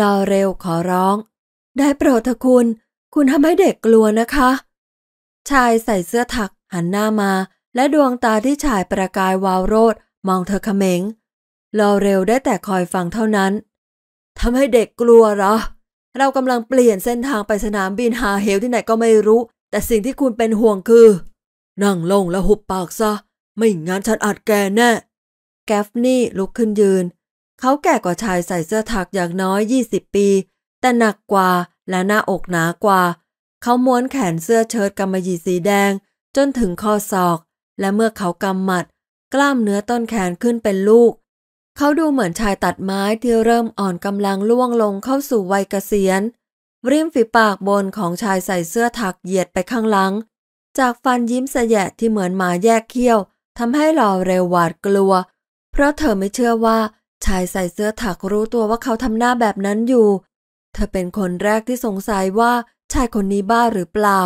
ลอเรลขอร้อง ได้โปรดเถอะคุณ คุณทำให้เด็กกลัวนะคะ ชายใส่เสื้อถักหันหน้ามาและดวงตาที่ฉายประกายวาวโรดมองเธอเขม็งรอเร็วได้แต่คอยฟังเท่านั้น ทำให้เด็กกลัวเหรอ เรากำลังเปลี่ยนเส้นทางไปสนามบินหาเฮลที่ไหนก็ไม่รู้ แต่สิ่งที่คุณเป็นห่วงคือ นั่งลงแล้วหุบปากซะ ไม่งั้นฉันอาจแก่แน่ แกฟนี่ลุกขึ้นยืน เขาแก่กว่าชายใส่เสื้อถักอย่างน้อย 20 ปี แต่หนักกว่าและหน้าอกหนากว่า เขาม้วนแขนเสื้อเชิ้ตกำมะหยี่สีแดง จนถึงข้อศอกและเมื่อเขากำหมัด กล้ามเนื้อต้นแขนขึ้นเป็นลูก เขาดูเหมือนชายตัดไม้ที่เริ่มอ่อนกำลังล่วงลงเข้าสู่วัยเกษียณริมฝีปากบนของชายใส่เสื้อถักเหยียดไปข้างหลังจากฟันยิ้มแสยะที่เหมือนหมาแยกเขี้ยวทำให้หล่อเร็วหวาดกลัว เพราะเธอไม่เชื่อว่าชายใส่เสื้อถักรู้ตัวว่าเขาทำหน้าแบบนั้นอยู่เธอเป็นคนแรกที่สงสัยว่าชายคนนี้บ้าหรือเปล่า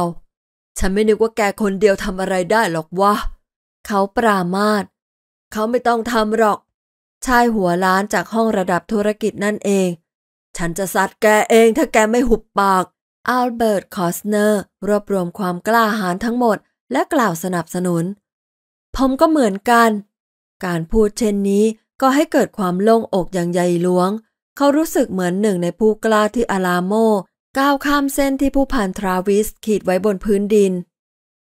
ฉันไม่นึกว่าแกคนเดียวทำอะไรได้หรอกวะเขาปรามาสเขาไม่ต้องทำหรอก ชายหัวล้านจากห้องระดับธุรกิจนั่นเอง ฉันจะสัตว์แกเองถ้าแกไม่หุบปากอัลเบิร์ตคอสเนอร์ รวบรวมความกล้าหาญทั้งหมดและกล่าวสนับสนุน ผมก็เหมือนกัน การพูดเช่นนี้ก็ให้เกิดความโล่งอกอย่างใหญ่หลวง เขารู้สึกเหมือนหนึ่งในผู้กล้าที่อาลาโมก้าวข้ามเส้นที่ผู้พันทราวิสขีดไว้บนพื้นดิน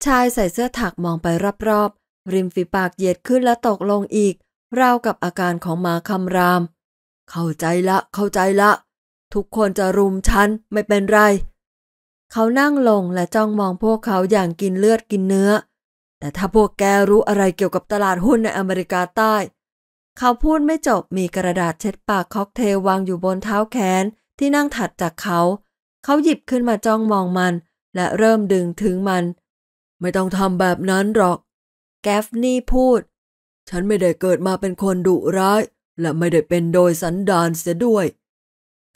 ชายใส่เสื้อถักมองไปรอบริมฝีปากเหยียดขึ้นและตกลงอีกราวกับอาการของหมาคำราม เข้าใจละ เข้าใจละ ทุกคนจะรุมฉันไม่เป็นไร เขานั่งลงและจ้องมองพวกเขาอย่างกินเลือดกินเนื้อ แต่ถ้าพวกแกรู้อะไรเกี่ยวกับตลาดหุ้นในอเมริกาใต้ เขาพูดไม่จบมีกระดาษเช็ดปากค็อกเทลวางอยู่บนเท้าแขนที่นั่งถัดจากเขา เขาหยิบขึ้นมาจ้องมองมัน และเริ่มดึงถึงมัน ไม่ต้องทำแบบนั้นหรอกแกฟนี่พูด ฉันไม่ได้เกิดมาเป็นคนดุร้าย และไม่ได้เป็นโดยสันดานเสียด้วย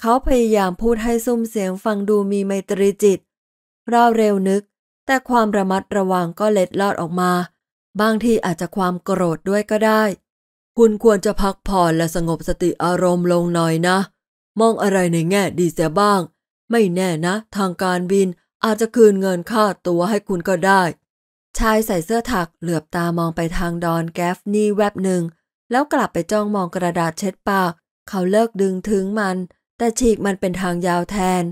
เขาพยายามพูดให้ซุ้มเสียงฟังดูมีไมตรีจิตร่าเร็วนึก แต่ความระมัดระวังก็เล็ดลอดออกมา บางทีอาจจะความโกรธด้วยก็ได้ คุณควรจะพักผ่อนและสงบสติอารมณ์ลงหน่อยนะ มองอะไรในแง่ดีเสียบ้าง ไม่แน่นะทางการบินอาจจะคืนเงินค่าตัวให้คุณก็ได้ชายใส่เสื้อถักเหลือบตามองไปทางดอนแกฟนี่แวบหนึ่ง แล้วกลับไปจ้องมองกระดาษเช็ดปาก เขาเลิกดึงถึงมัน แต่ฉีกมันเป็นทางยาวแทน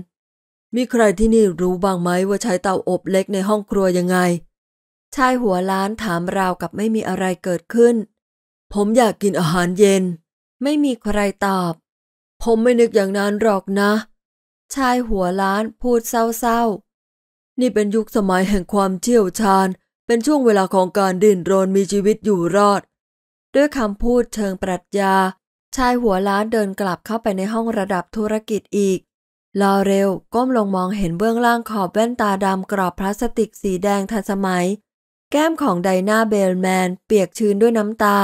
มีใครที่นี่รู้บ้างไหมว่าใช้เตาอบเล็กในห้องครัวยังไงชายหัวล้านถามราวกับไม่มีอะไรเกิดขึ้น ผมอยากกินอาหารเย็น ไม่มีใครตอบ ผมไม่นึกอย่างนั้นหรอกนะ ชายหัวล้านพูดเศร้าๆนี่เป็นยุคสมัยแห่งความเชี่ยวชาญเป็นช่วงเวลาของการดิ้นรนมีชีวิตอยู่รอด ด้วยคำพูดเชิงปรัชญา ชายหัวล้านเดินกลับเข้าไปในห้องระดับธุรกิจอีกลอเรลก้มลงมองเห็นเบื้องล่างขอบแว่นตาดำกรอบพลาสติกสีแดงทันสมัย แก้มของไดนาเบลแมนเปียกชื้นด้วยน้ำตา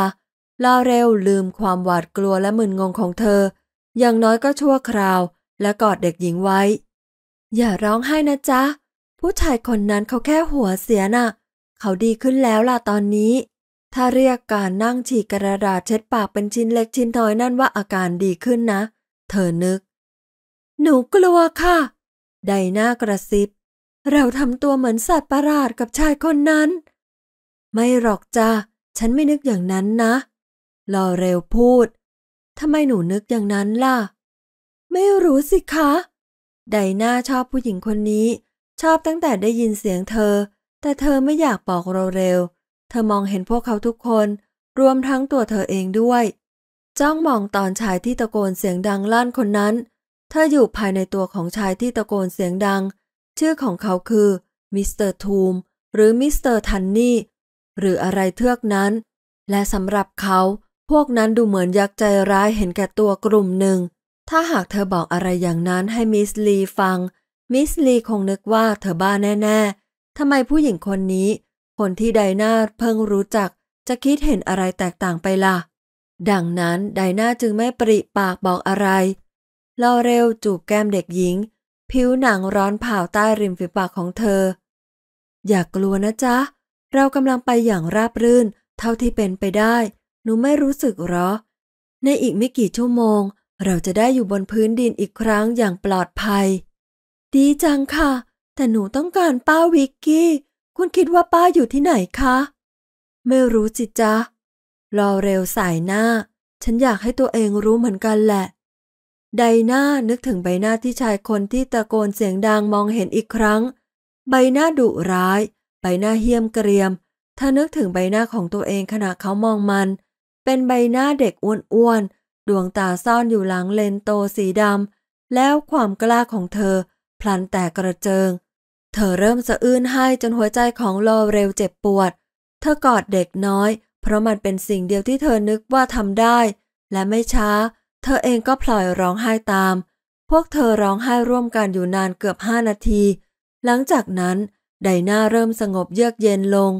ลอเรลลืมความหวาดกลัวและมึนงงของเธอ อย่างน้อยก็ชั่วคราวและกอดเด็กหญิงไว้ อย่าร้องไห้นะจ๊ะ ผู้ชายคนนั้นเขาแค่หัวเสียนะ่ะเขาดีขึ้นแล้วล่ะตอนนี้ ถ้าเรียกการนั่งฉีกกระดาษเช็ดปากเป็นชิ้นเล็กชิ้นน้อยนั่นว่าอาการดีขึ้นนะ เธอนึก หนูกลัวค่ะไดนากระซิบเราทำตัวเหมือนสัตว์ประหลาดกับชายคนนั้น ไม่หรอกจ้าฉันไม่นึกอย่างนั้นนะลอเรลพูดทำไมหนูนึกอย่างนั้นล่ะ ไม่รู้สิคะไดนาชอบผู้หญิงคนนี้ชอบตั้งแต่ได้ยินเสียงเธอแต่เธอไม่อยากบอกเราเร็ว เธอมองเห็นพวกเขาทุกคน รวมทั้งตัวเธอเองด้วย จ้องมองตอน ชายที่ตะโกนเสียงดังลั่นคนนั้น เธออยู่ภายในตัวของชายที่ตะโกนเสียงดัง ชื่อของเขาคือมิสเตอร์ทูมหรือมิสเตอร์ทันนี่หรืออะไรเทือกนั้น และสำหรับเขาพวกนั้นดูเหมือนยักษ์ใจร้ายเห็นแก่ตัวกลุ่มหนึ่ง ถ้าหากเธอบอกอะไรอย่างนั้นให้มิสลีฟัง มิสลีคงนึกว่าเธอบ้าแน่ ๆทำไมผู้หญิงคนนี้ คนที่ไดนาเพิ่งรู้จักจะคิดเห็นอะไรแตกต่างไปละ่ะ ดังนั้นไดนาจึงไม่ปริปากบอกอะไรลอเรลจูบแก้มเด็กหญิง ผิวหนังร้อนเผาใต้ริมฝีปากของเธอ อย่ากกลัวนะจ๊ะ เรากำลังไปอย่างราบรื่นเท่าที่เป็นไปได้ หนูไม่รู้สึกหรอ ในอีกไม่กี่ชั่วโมง เราจะได้อยู่บนพื้นดินอีกครั้งอย่างปลอดภัย ดีจังค่ะแต่หนูต้องการป้าวิกกี้ คุณคิดว่าป้าอยู่ที่ไหนคะ ไม่รู้จิจ้ะรอเร็วสายหน้า ฉันอยากให้ตัวเองรู้เหมือนกันแหละ ไดหน้านึกถึงใบหน้าที่ชายคนที่ตะโกนเสียงดังมองเห็นอีกครั้ง ใบหน้าดุร้าย ใบหน้าเหี้ยมเกรียม ถ้านึกถึงใบหน้าของตัวเองขณะเขามองมัน เป็นใบหน้าเด็กอ้วนๆ ดวงตาซ่อนอยู่หลังเลนโตสีดำแล้วความกล้าของเธอพลันแตกกระเจิง เธอเริ่มสะอื้นให้จนหัวใจของโลเรลเจ็บปวด เธอกอดเด็กน้อย เพราะมันเป็นสิ่งเดียวที่เธอนึกว่าทำได้ และไม่ช้า เธอเองก็พลอยร้องไห้ตาม พวกเธอร้องไห้ร่วมกันอยู่นานเกือบห้านาที หลังจากนั้นไดนาเริ่มสงบเยือกเย็นลง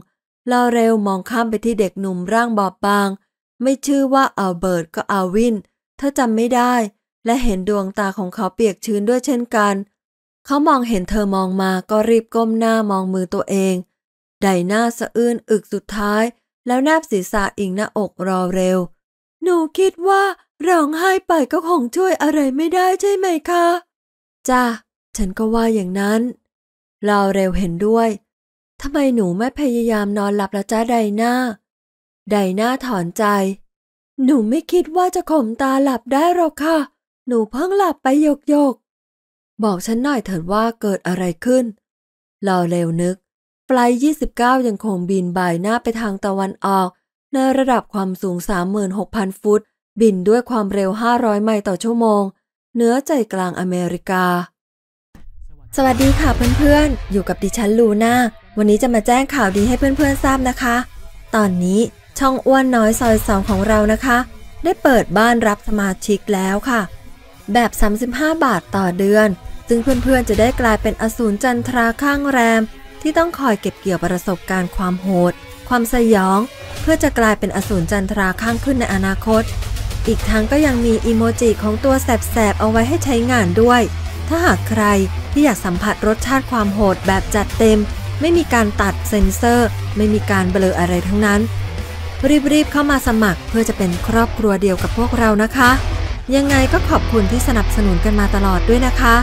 ลอเรลมองข้ามไปที่เด็กหนุ่มร่างบอบบาง ไม่ชื่อว่าอัลเบิร์ตก็อาวิน เธอจำไม่ได้ และเห็นดวงตาของเขาเปียกชื้นด้วยเช่นกันเขามองเห็นเธอมองมาก็รีบก้มหน้ามองมือตัวเอง ไดหน้าสะอื้นอึกสุดท้ายแล้วแนบศีรษะอิงหน้าอกรอเร็ว หนูคิดว่าร้องไห้ไปก็คงช่วยอะไรไม่ได้ใช่ไหมคะจ้าฉันก็ว่าอย่างนั้นรอเร็วเห็นด้วยทำไมหนูไม่พยายามนอนหลับละจ้าไดหน้าไดหน้าถอนใจ หนูไม่คิดว่าจะข่มตาหลับได้หรอกค่ะหนูเพิ่งหลับไปหยกหยกบอกฉันหน่อยเถิดว่าเกิดอะไรขึ้นลอเร็วนึกไฟาย29 ยังคงบินบ่ายหน้าไปทางตะวันออกในระดับความสูง 36,000 ฟุต บินด้วยความเร็ว 500ไมล์ต่อชั่วโมง เนื้อใจกลางอเมริกา สวัสดีค่ะเพื่อนๆ อยู่กับดิฉันลูน่า วันนี้จะมาแจ้งข่าวดีให้เพื่อนๆทราบนะคะ ตอนนี้ช่องอ้วนน้อยซอยสองของเรานะคะ ได้เปิดบ้านรับสมาชิกแล้วค่ะแบบ 35 บาทต่อเดือน ซึ่งเพื่อนๆจะได้กลายเป็นอสูรจันทราข้างแรม ที่ต้องคอยเก็บเกี่ยวประสบการณ์ความโหด ความสยอง เพื่อจะกลายเป็นอสูรจันทราข้างขึ้นในอนาคต อีกทั้งก็ยังมีอีโมจิของตัวแสบๆเอาไว้ให้ใช้งานด้วย ถ้าหากใครที่อยากสัมผัสรสชาติความโหดแบบจัดเต็ม ไม่มีการตัดเซ็นเซอร์ ไม่มีการเบลออะไรทั้งนั้นรีบๆ เข้ามาสมัครเพื่อจะเป็นครอบครัวเดียวกับพวกเรานะคะ ยังไงก็ขอบคุณที่สนับสนุนกันมาตลอดด้วยนะคะ